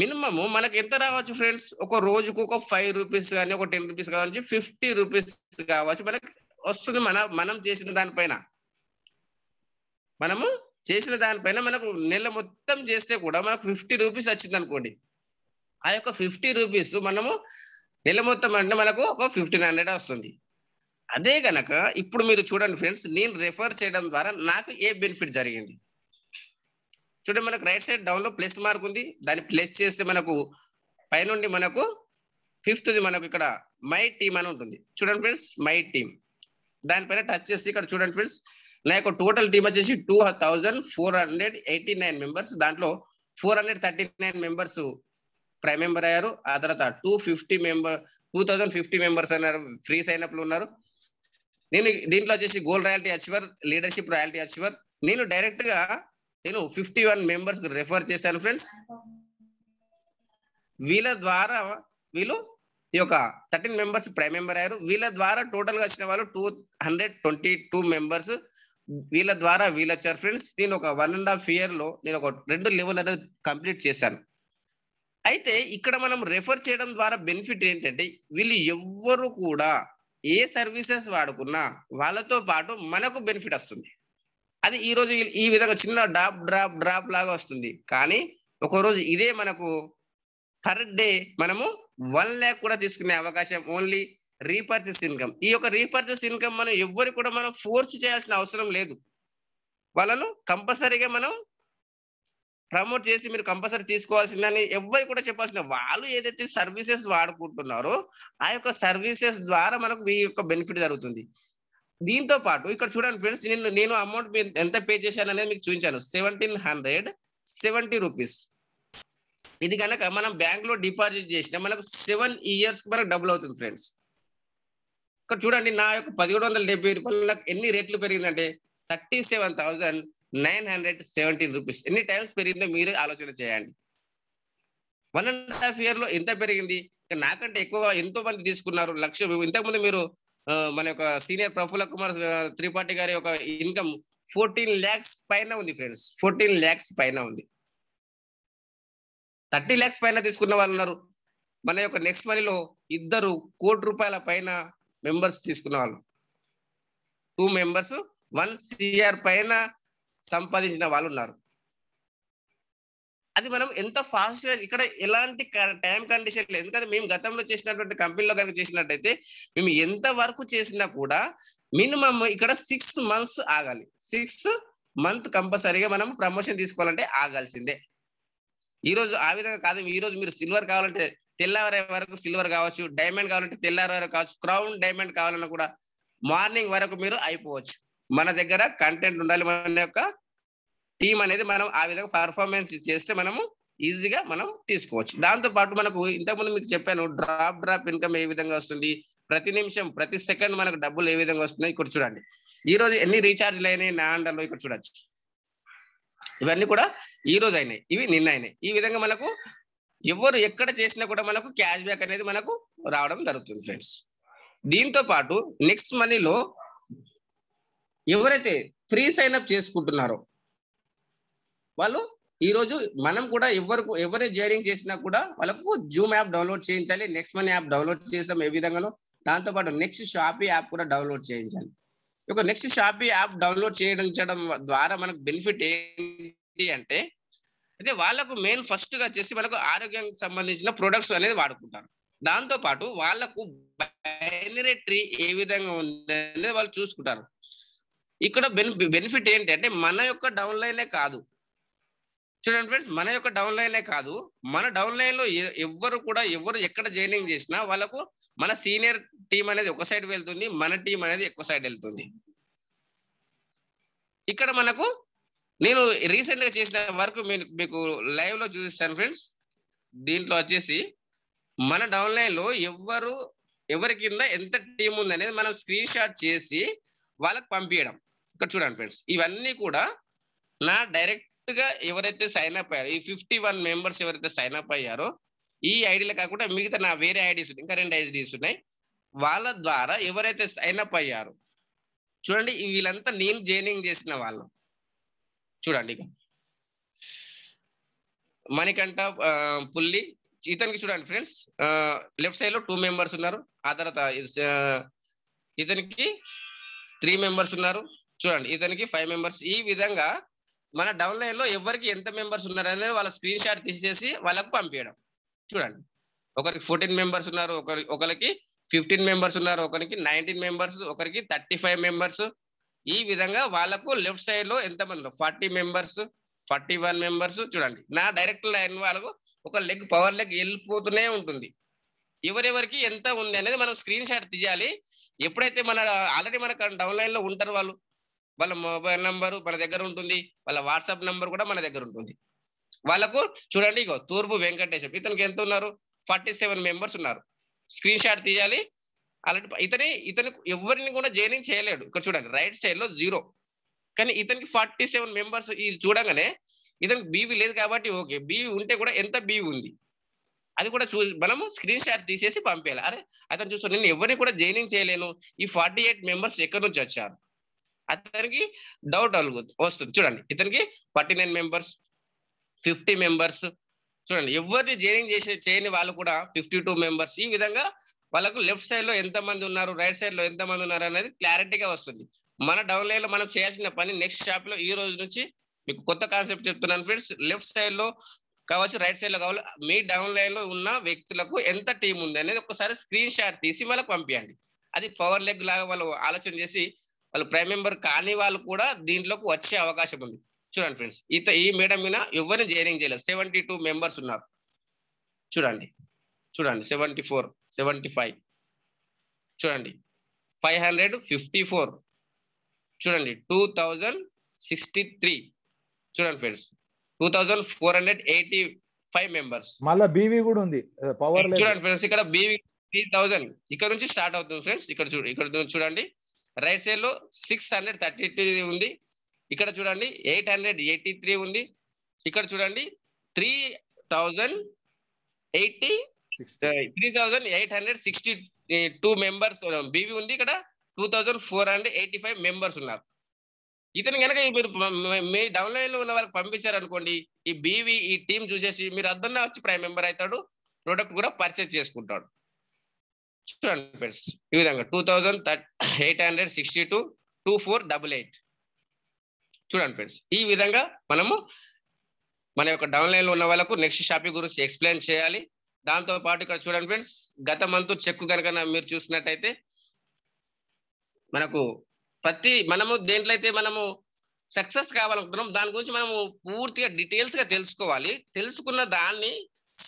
మినిమము మనకి ఎంత రావచ్చు ఫ్రెండ్స్ ఒక రోజుకు ఒక ఫైవ్ రూపీస్ కానీ ఒక టెన్ రూపీస్ కావచ్చు ఫిఫ్టీ రూపీస్ కావచ్చు మనకి వస్తుంది మన మనం చేసిన దానిపైన మనము చేసిన దానిపైన మనకు నెల మొత్తం చేస్తే కూడా మనకు ఫిఫ్టీ రూపీస్ వచ్చింది అనుకోండి ఆ యొక్క ఫిఫ్టీ రూపీస్ మనము నెల మొత్తం అంటే మనకు ఒక ఫిఫ్టీన్ హండ్రెడ్ వస్తుంది అదే కనుక ఇప్పుడు మీరు చూడండి ఫ్రెండ్స్ నేను రెఫర్ చేయడం ద్వారా నాకు ఏ బెనిఫిట్ జరిగింది చూడండి మనకు రైట్ సైడ్ డౌన్లో ప్లస్ మార్క్ ఉంది దాన్ని ప్లస్ చేస్తే మనకు పైనుండి మనకు ఫిఫ్త్ది మనకు ఇక్కడ మై టీమ్ అని ఉంటుంది చూడండి ఫ్రెండ్స్ మై టీమ్ దానిపైన టచ్ చేసి ఇక్కడ చూడండి ఫ్రెండ్స్ నా యొక్క టోటల్ టీమ్ వచ్చేసి two thousand four hundred eighty nine members దాంట్లో four hundred thirty nine members prime member అయ్యారు ఆ తర్వాత two fifty member two thousand fifty members అన్నారు ఫ్రీ సైన్అప్లు ఉన్నారు నేను దీంట్లో వచ్చేసి gold royalty achiever leadership royalty achiever నేను డైరెక్ట్ గా నేను ఫిఫ్టీ వన్ మెంబర్స్ రెఫర్ చేశాను ఫ్రెండ్స్ వీళ్ళ ద్వారా వీళ్ళు ఈ యొక్క థర్టీన్ మెంబర్స్ ప్రైమ్ మెంబర్ అయ్యారు వీళ్ళ ద్వారా టోటల్ గా వచ్చిన వాళ్ళు two hundred twenty two members వీళ్ళ ద్వారా వీళ్ళొచ్చారు ఫ్రెండ్స్ నేను ఒక వన్ అండ్ హాఫ్ ఇయర్ లో నేను ఒక రెండు లెవెల్ అనేది కంప్లీట్ చేశాను అయితే ఇక్కడ మనం రెఫర్ చేయడం ద్వారా బెనిఫిట్ ఏంటంటే వీళ్ళు ఎవ్వరు కూడా ఏ సర్వీసెస్ వాడుకున్నా వాళ్ళతో పాటు మనకు బెనిఫిట్ వస్తుంది అది ఈ రోజు ఈ విధంగా చిన్న డ్రాప్ డ్రాప్ డ్రాప్ లాగా వస్తుంది కానీ ఒకరోజు ఇదే మనకు పర్ డే మనము వన్ ల్యాక్ కూడా తీసుకునే అవకాశం ఓన్లీ రీపర్చేస్ ఇన్కమ్ ఈ యొక్క రీపర్చేస్ ఇన్కమ్ మనం ఎవ్వరు కూడా మనం ఫోర్స్ చేయాల్సిన అవసరం లేదు వాళ్ళను కంపల్సరీగా మనం ప్రమోట్ చేసి మీరు కంపల్సరీ తీసుకోవాల్సిందని ఎవ్వరు కూడా చెప్పాల్సిన వాళ్ళు ఏదైతే సర్వీసెస్ వాడుకుంటున్నారో ఆ యొక్క సర్వీసెస్ ద్వారా మనకు మీ యొక్క బెనిఫిట్ జరుగుతుంది దీంతో పాటు ఇక్కడ చూడండి ఫ్రెండ్స్ నేను నేను అమౌంట్ ఎంత పే చేశాను అనేది మీకు చూపించాను సెవెంటీన్ హండ్రెడ్ సెవెంటీ రూపీస్ ఇది కనుక మనం బ్యాంక్ లో డిపాజిట్ చేసిన మనకు సెవెన్ ఇయర్స్ మనకు డబుల్ అవుతుంది ఫ్రెండ్స్ ఇక్కడ చూడండి నా యొక్క పదిహేడు వందల డెబ్బై రూపాయలు నాకు ఎన్ని రేట్లు పెరిగిందంటే thirty seven thousand nine hundred seventeen rupees ఎన్ని టైమ్స్ పెరిగిందో మీరు ఆలోచన చేయండి వన్ అండ్ హాఫ్ ఇయర్ లో ఎంత పెరిగింది నాకంటే ఎక్కువగా ఎంతో మంది తీసుకున్నారు లక్ష ఇంతకుముందు మీరు మన యొక్క సీనియర్ ప్రఫుల్ల కుమార్ త్రిపాఠి గారి యొక్క ఇన్కమ్ ఫోర్టీన్ ల్యాక్స్ పైన ఉంది ఫ్రెండ్స్ ఫోర్టీన్ ల్యాక్స్ పైన ఉంది థర్టీ ల్యాక్స్ పైన తీసుకున్న వాళ్ళు ఉన్నారు మన యొక్క నెక్స్ట్ మనీలో ఇద్దరు కోటి రూపాయల పైన మెంబర్స్ తీసుకున్న వాళ్ళు టూ మెంబర్స్ వన్ సిఆర్ పైన సంపాదించిన వాళ్ళు ఉన్నారు అది మనం ఎంత ఫాస్ట్గా ఇక్కడ ఎలాంటి టైం కండిషన్ లేదు ఎందుకంటే మేము గతంలో చేసినటువంటి కంపెనీలో కనుక చేసినట్టయితే మేము ఎంత వర్క్ చేసినా కూడా మినిమం ఇక్కడ సిక్స్ మంత్స్ ఆగాలి సిక్స్ మంత్ కంపల్సరీగా మనం ప్రమోషన్ తీసుకోవాలంటే ఆగాల్సిందే ఈ రోజు ఆ విధంగా కాదు ఈ రోజు మీరు సిల్వర్ కావాలంటే తెల్లవారే వరకు సిల్వర్ కావచ్చు డైమండ్ కావాలంటే తెల్లవారే వరకు కావచ్చు క్రౌన్ డైమండ్ కావాలన్నా కూడా మార్నింగ్ వరకు మీరు అయిపోవచ్చు మన దగ్గర కంటెంట్ ఉండాలి మన యొక్క టీం అనేది మనం ఆ విధంగా పర్ఫార్మెన్స్ చేస్తే మనము ఈజీగా మనం తీసుకోవచ్చు దాంతో పాటు మనకు ఇంతకుముందు మీకు చెప్పాను డ్రాప్ డ్రాప్ ఇన్కమ్ ఏ విధంగా వస్తుంది ప్రతి నిమిషం ప్రతి సెకండ్ మనకు డబ్బులు ఏ విధంగా వస్తున్నాయి ఇక్కడ చూడండి ఈ రోజు ఎన్ని రీఛార్జ్లు అయినాయి నా అండర్లో ఇక్కడ చూడొచ్చు ఇవన్నీ కూడా ఈ రోజు అయినాయి ఇవి నిన్న అయినాయి ఈ విధంగా మనకు ఎవరు ఎక్కడ చేసినా కూడా మనకు క్యాష్ బ్యాక్ అనేది మనకు రావడం జరుగుతుంది ఫ్రెండ్స్ దీంతో పాటు నెక్స్ట్ మనీలో ఎవరైతే ఫ్రీ సైన్ అప్ చేసుకుంటున్నారో వాళ్ళు ఈరోజు మనం కూడా ఎవరు ఎవరే జాయినింగ్ చేసినా కూడా వాళ్ళకు జూమ్ యాప్ డౌన్లోడ్ చేయించాలి నెక్స్ట్ మనీ యాప్ డౌన్లోడ్ చేసాం ఏ విధంగానో దాంతోపాటు నెక్స్ట్ షాపీ యాప్ కూడా డౌన్లోడ్ చేయించాలి ఒక నెక్స్ట్ షాపీ యాప్ డౌన్లోడ్ చేయడం ద్వారా మనకు బెనిఫిట్ ఏంటి అంటే అయితే వాళ్ళకు మెయిన్ ఫస్ట్గా చేసి మనకు ఆరోగ్యానికి సంబంధించిన ప్రొడక్ట్స్ అనేది వాడుకుంటారు దాంతో పాటు వాళ్ళకు బైనరీ ట్రీ ఏ విధంగా ఉంది అనేది వాళ్ళు చూసుకుంటారు ఇక్కడ బెనిఫిట్ ఏంటంటే మన యొక్క డౌన్ లైనే కాదు చూడండి ఫ్రెండ్స్ మన యొక్క డౌన్ లైనే కాదు మన డౌన్ లైన్ లో ఎవరు కూడా ఎవరు ఎక్కడ జాయినింగ్ చేసినా వాళ్ళకు మన సీనియర్ టీం అనేది ఒక సైడ్ వెళ్తుంది మన టీం అనేది ఎక్కువ సైడ్ వెళ్తుంది ఇక్కడ మనకు నేను రీసెంట్ గా చేసిన వర్క్ మీకు లైవ్ లో చూపిస్తాను ఫ్రెండ్స్ దీంట్లో వచ్చేసి మన డౌన్ లైన్ లో ఎవరు ఎవరి కింద ఎంత టీం ఉంది అనేది మనం స్క్రీన్ షాట్ చేసి వాళ్ళకి పంపించడం ఇక్కడ చూడండి ఫ్రెండ్స్ ఇవన్నీ కూడా నా డైరెక్ట్ గా ఎవరైతే సైన్ అప్ అయ్యారో ఈ ఫిఫ్టీ వన్ మెంబర్స్ ఎవరైతే సైన్ అప్ అయ్యారో ఈ ఐడీలు కాకుండా మిగతా నా వేరే ఐడీస్ ఇంకా రెండు ఐడీస్ ఉన్నాయి వాళ్ళ ద్వారా ఎవరైతే సైన్ అప్ అయ్యారో చూడండి వీళ్ళంతా నేను జైనింగ్ చేసిన వాళ్ళు చూడండి ఇక మణికంఠ పుల్లి ఇతనికి చూడండి ఫ్రెండ్స్ లెఫ్ట్ సైడ్ లో టూ మెంబర్స్ ఉన్నారు ఆ తర్వాత ఇతనికి త్రీ మెంబర్స్ ఉన్నారు చూడండి ఇతనికి ఫైవ్ మెంబర్స్ ఈ విధంగా మన డౌన్ లైన్ లో ఎవరికి ఎంత మెంబర్స్ ఉన్నారు అనేది వాళ్ళ స్క్రీన్ షాట్ తీసేసి వాళ్ళకు పంపించడం చూడండి ఒకరికి ఫోర్టీన్ మెంబర్స్ ఉన్నారు ఒకరి ఒకరికి ఫిఫ్టీన్ మెంబర్స్ ఉన్నారు ఒకరికి నైన్టీన్ మెంబర్స్ ఒకరికి థర్టీ ఫైవ్ మెంబర్స్ ఈ విధంగా వాళ్ళకు లెఫ్ట్ సైడ్ లో ఎంతమంది forty members forty one members చూడండి నా డైరెక్ట్ లైన్ వాళ్ళకు ఒక లెగ్ పవర్ లెగ్ వెళ్ళిపోతూనే ఉంటుంది ఎవరెవరికి ఎంత ఉంది అనేది మనం స్క్రీన్ షాట్ తీయాలి ఎప్పుడైతే మన ఆల్రెడీ మన డౌన్ లైన్ లో ఉంటారు వాళ్ళు వాళ్ళ మొబైల్ నంబరు మన దగ్గర ఉంటుంది వాళ్ళ వాట్సాప్ నంబర్ కూడా మన దగ్గర ఉంటుంది వాళ్ళకు చూడండి ఇగో తూర్పు వెంకటేశం ఇతనికి ఎంత ఉన్నారు ఫార్టీ సెవెన్ మెంబర్స్ ఉన్నారు స్క్రీన్ షాట్ తీయాలి అలాంటి ఇతని ఇతను ఎవరిని కూడా జైనింగ్ చేయలేడు ఇక్కడ చూడండి రైట్ సైడ్ లో జీరో కానీ ఇతనికి ఫార్టీ సెవెన్ మెంబర్స్ ఇది చూడగానే ఇతనికి బీవీ లేదు కాబట్టి ఓకే బీవీ ఉంటే కూడా ఎంత బీవీ ఉంది అది కూడా చూ మనము స్క్రీన్ షాట్ తీసేసి పంపేయాలి అరే అతను చూస్తాను నేను ఎవరిని కూడా జైనింగ్ చేయలేను ఈ ఫార్టీ ఎయిట్ మెంబర్స్ ఎక్కడి నుంచి వచ్చారు అతనికి డౌట్ వస్తుంది చూడండి ఇతనికి forty nine members fifty members చూడండి ఎవరిని జైనింగ్ చేసే చేయని వాళ్ళు కూడా ఫిఫ్టీ టూ మెంబర్స్ ఈ విధంగా వాళ్ళకు లెఫ్ట్ సైడ్ లో ఎంతమంది ఉన్నారు రైట్ సైడ్ లో ఎంతమంది ఉన్నారు అనేది క్లారిటీగా వస్తుంది మన డౌన్ లైన్ లో మనం చేయాల్సిన పని నెక్స్ట్ షాప్ లో ఈ రోజు నుంచి మీకు కొత్త కాన్సెప్ట్ చెప్తున్నాను ఫ్రెండ్స్ లెఫ్ట్ సైడ్ లో కావచ్చు రైట్ సైడ్ లో కావాలి మీ డౌన్ లైన్ లో ఉన్న వ్యక్తులకు ఎంత టీం ఉంది అనేది ఒకసారి స్క్రీన్ షాట్ తీసి వాళ్ళకి పంపించండి అది పవర్ లెగ్ లాగా వాళ్ళు ఆలోచన చేసి వాళ్ళు ప్రైమ్ మెంబర్ కాని వాళ్ళు కూడా దీంట్లోకి వచ్చే అవకాశం ఉంది చూడండి ఫ్రెండ్స్ ఇత ఈ మేడం మీద ఎవరిని జాయినింగ్ చేయలేదు సెవెంటీ టూ మెంబర్స్ ఉన్నారు చూడండి చూడండి సెవెంటీ ఫోర్ సెవెంటీ ఫైవ్ చూడండి ఫైవ్ హండ్రెడ్ ఫిఫ్టీ ఫోర్ చూడండి టూ థౌజండ్ సిక్స్టీ త్రీ చూడండి friends two thousand four hundred eighty five members మళ్ళీ బీవీ కూడా ఉంది పవర్ చూడండి ఫ్రెండ్స్ ఇక్కడ బీవీ త్రీ థౌజండ్ ఇక్కడ నుంచి స్టార్ట్ అవుతుంది ఫ్రెండ్స్ ఇక్కడ చూడు ఇక్కడ చూడండి రైట్ సైడ్ లో సిక్స్ హండ్రెడ్ థర్టీ త్రీ ఉంది ఇక్కడ చూడండి ఎయిట్ హండ్రెడ్ ఎయిటీ త్రీ ఉంది ఇక్కడ చూడండి three thousand eighty three thousand eight hundred sixty two members BV ఉంది ఇక్కడ two thousand four hundred eighty five members ఉన్నారు ఇతను కనుక మీరు మీ డౌన్లైన్ లో ఉన్న వాళ్ళకి పంపించారు అనుకోండి ఈ బీవీ ఈ టీం చూసేసి మీరు అద్దన్న వచ్చి ప్రైమ్ మెంబర్ అవుతాడు ప్రోడక్ట్ కూడా పర్చేజ్ చేసుకుంటాడు చూడండి ఫ్రెండ్స్ ఈ విధంగా two thousand eight hundred sixty two two four eight చూడండి ఫ్రెండ్స్ ఈ విధంగా మనము మన యొక్క డౌన్లైన్లో ఉన్న వాళ్ళకు నెక్స్ట్ షాపింగ్ గురించి ఎక్స్ప్లెయిన్ చేయాలి దాంతో పాటు ఇక్కడ చూడండి ఫ్రెండ్స్ గత మంత్ చెక్ కనుక మీరు చూసినట్టయితే మనకు ప్రతి మనము దేంట్లో అయితే మనము సక్సెస్ కావాలనుకుంటున్నాం దాని గురించి మనము పూర్తిగా డీటెయిల్స్గా తెలుసుకోవాలి తెలుసుకున్న దాన్ని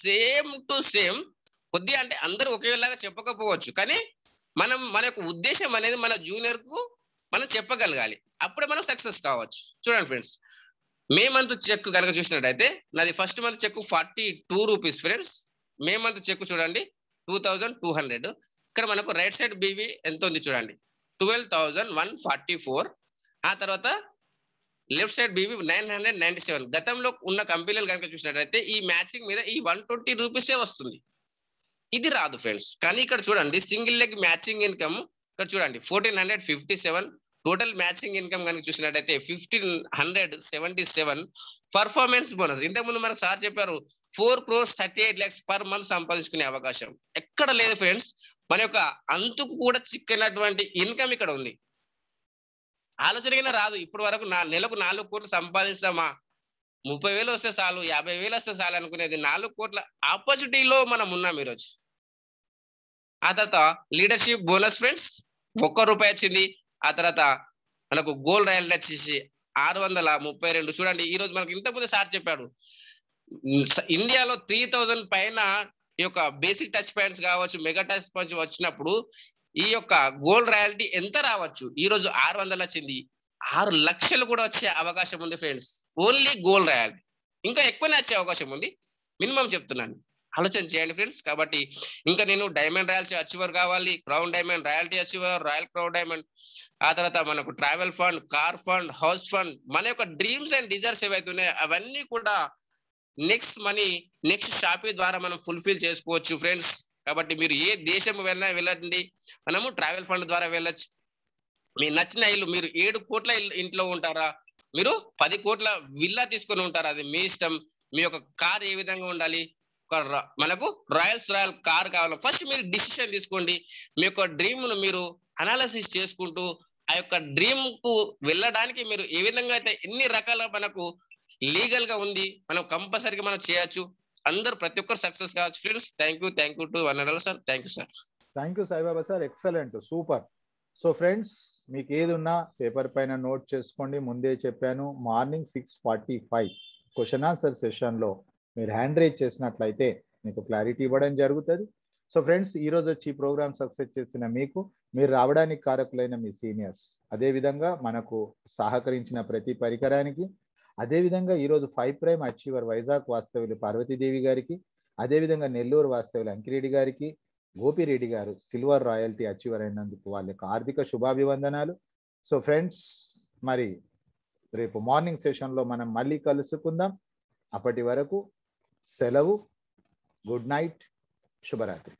సేమ్ టు సేమ్ కొద్ది అంటే అందరూ ఒకేలాగా చెప్పకపోవచ్చు కానీ మనం మన యొక్క ఉద్దేశం అనేది మన జూనియర్ కు మనం చెప్పగలగాలి అప్పుడే మనం సక్సెస్ కావచ్చు చూడండి ఫ్రెండ్స్ మే మంత్ చెక్ కనుక చూసినట్టయితే నాది first month check forty two rupees friends May month check చూడండి టూ థౌజండ్ టూ హండ్రెడ్ ఇక్కడ మనకు రైట్ సైడ్ బీవీ ఎంత ఉంది చూడండి twelve thousand one forty four ఆ తర్వాత left side BV nine hundred ninety seven గతంలో ఉన్న కంపెనీలు కనుక చూసినట్టయితే ఈ మ్యాచింగ్ మీద ఈ వన్ ట్వంటీ రూపీసే వస్తుంది ఇది రాదు ఫ్రెండ్స్ కానీ ఇక్కడ చూడండి సింగిల్ లెగ్ మ్యాచింగ్ ఇన్కమ్ ఇక్కడ చూడండి fourteen hundred fifty seven total matching income కనుక చూసినట్టయితే fifteen hundred seventy seven performance bonus ఇంతకుముందు మనకు సార్ చెప్పారు four crores thirty eight lakhs per month సంపాదించుకునే అవకాశం ఎక్కడ లేదు ఫ్రెండ్స్ మన యొక్క అంతుకు కూడా చిక్కినటువంటి ఇన్కమ్ ఇక్కడ ఉంది ఆలోచనగా రాదు ఇప్పటి వరకు నా నెలకు నాలుగు కోట్లు సంపాదిస్తామా ముప్పై వేలు వస్తే చాలు యాభై వేలు వస్తే చాలు అనుకునేది నాలుగు కోట్ల ఆపర్చునిటీలో మనం ఉన్నాం ఈరోజు ఆ తర్వాత లీడర్షిప్ బోనస్ ఫ్రెండ్స్ ఒక్క రూపాయి వచ్చింది ఆ తర్వాత మనకు గోల్ రాయల్ వచ్చేసి ఆరు వందల ముప్పై రెండు చూడండి ఈ రోజు మనకి ఇంతకుముందు సార్ చెప్పాడు ఇండియాలో త్రీ థౌజండ్ పైన ఈ యొక్క బేసిక్ టచ్ పాయింట్స్ కావచ్చు మెగా టచ్ పాయింట్స్ వచ్చినప్పుడు ఈ యొక్క గోల్డ్ రాయల్టీ ఎంత రావచ్చు ఈ రోజు ఆరు వందలు వచ్చింది ఆరు లక్షలు కూడా వచ్చే అవకాశం ఉంది ఫ్రెండ్స్ ఓన్లీ గోల్ రాయాలి ఇంకా ఎక్కువనే వచ్చే అవకాశం ఉంది మినిమం చెప్తున్నాను ఆలోచన చేయండి ఫ్రెండ్స్ కాబట్టి ఇంకా నేను డైమండ్ రాయల్స్ అచీవర్ కావాలి crown diamond royalty achiever royal crown diamond ఆ తర్వాత మనకు travel fund car fund house fund మన యొక్క డ్రీమ్స్ అండ్ డిజైర్స్ ఏవైతే ఉన్నాయో అవన్నీ కూడా నెక్స్ట్ మనీ నెక్స్ట్ షాపింగ్ ద్వారా మనం ఫుల్ఫిల్ చేసుకోవచ్చు ఫ్రెండ్స్ కాబట్టి మీరు ఏ దేశం వెళ్ళినా వెళ్ళండి మనము ట్రావెల్ ఫండ్ ద్వారా వెళ్ళచ్చు మీ నచ్చిన ఇల్లు మీరు ఏడు కోట్ల ఇంట్లో ఉంటారా మీరు పది కోట్ల విల్లా తీసుకొని ఉంటారా అది మీ ఇష్టం మీ యొక్క కార్ ఏ విధంగా ఉండాలి మనకు రాయల్స్ రాయల్ కార్ కావాలి ఫస్ట్ మీరు డిసిషన్ తీసుకోండి మీ యొక్క డ్రీమ్ను మీరు అనాలసిస్ చేసుకుంటూ ఆ యొక్క డ్రీమ్ కు వెళ్ళడానికి మీరు ఏ విధంగా అయితే ఎన్ని రకాల మనకు లీగల్ గా ఉంది మనం కంపల్సరీగా మనం చేయొచ్చు అందరు ప్రతి ఒక్కరు సక్సెస్ కావచ్చు friends thank you thank you to one sir thank you sir thank you Saibaba sir excellent super so friends మీకు ఏది ఉన్నా పేపర్ పైన నోట్ చేసుకోండి ముందే చెప్పాను morning six forty five question answer సెషన్లో మీరు హ్యాండ్ రేజ్ చేసినట్లయితే మీకు క్లారిటీ ఇవ్వడం జరుగుతుంది సో ఫ్రెండ్స్ ఈరోజు వచ్చి ప్రోగ్రామ్ సక్సెస్ చేసిన మీకు మీరు రావడానికి కారకులైన మీ సీనియర్స్ అదేవిధంగా మనకు సహకరించిన ప్రతి పరికరానికి అదేవిధంగా ఈరోజు ఫైవ్ ప్రైమ్ అచీవర్ వైజాగ్ వాస్తవ్యులు పార్వతీదేవి గారికి అదేవిధంగా నెల్లూరు వాస్తవ్యులు అంకిరెడ్డి గారికి గోపిరెడ్డి గారు సిల్వర్ రాయల్టీ అచీవర్ అయినందుకు వాళ్ళ యొక్క ఆర్థిక శుభాభివందనాలు సో ఫ్రెండ్స్ మరి రేపు మార్నింగ్ సెషన్లో మనం మళ్ళీ కలుసుకుందాం అప్పటి వరకు సెలవు గుడ్ నైట్ శుభరాత్రి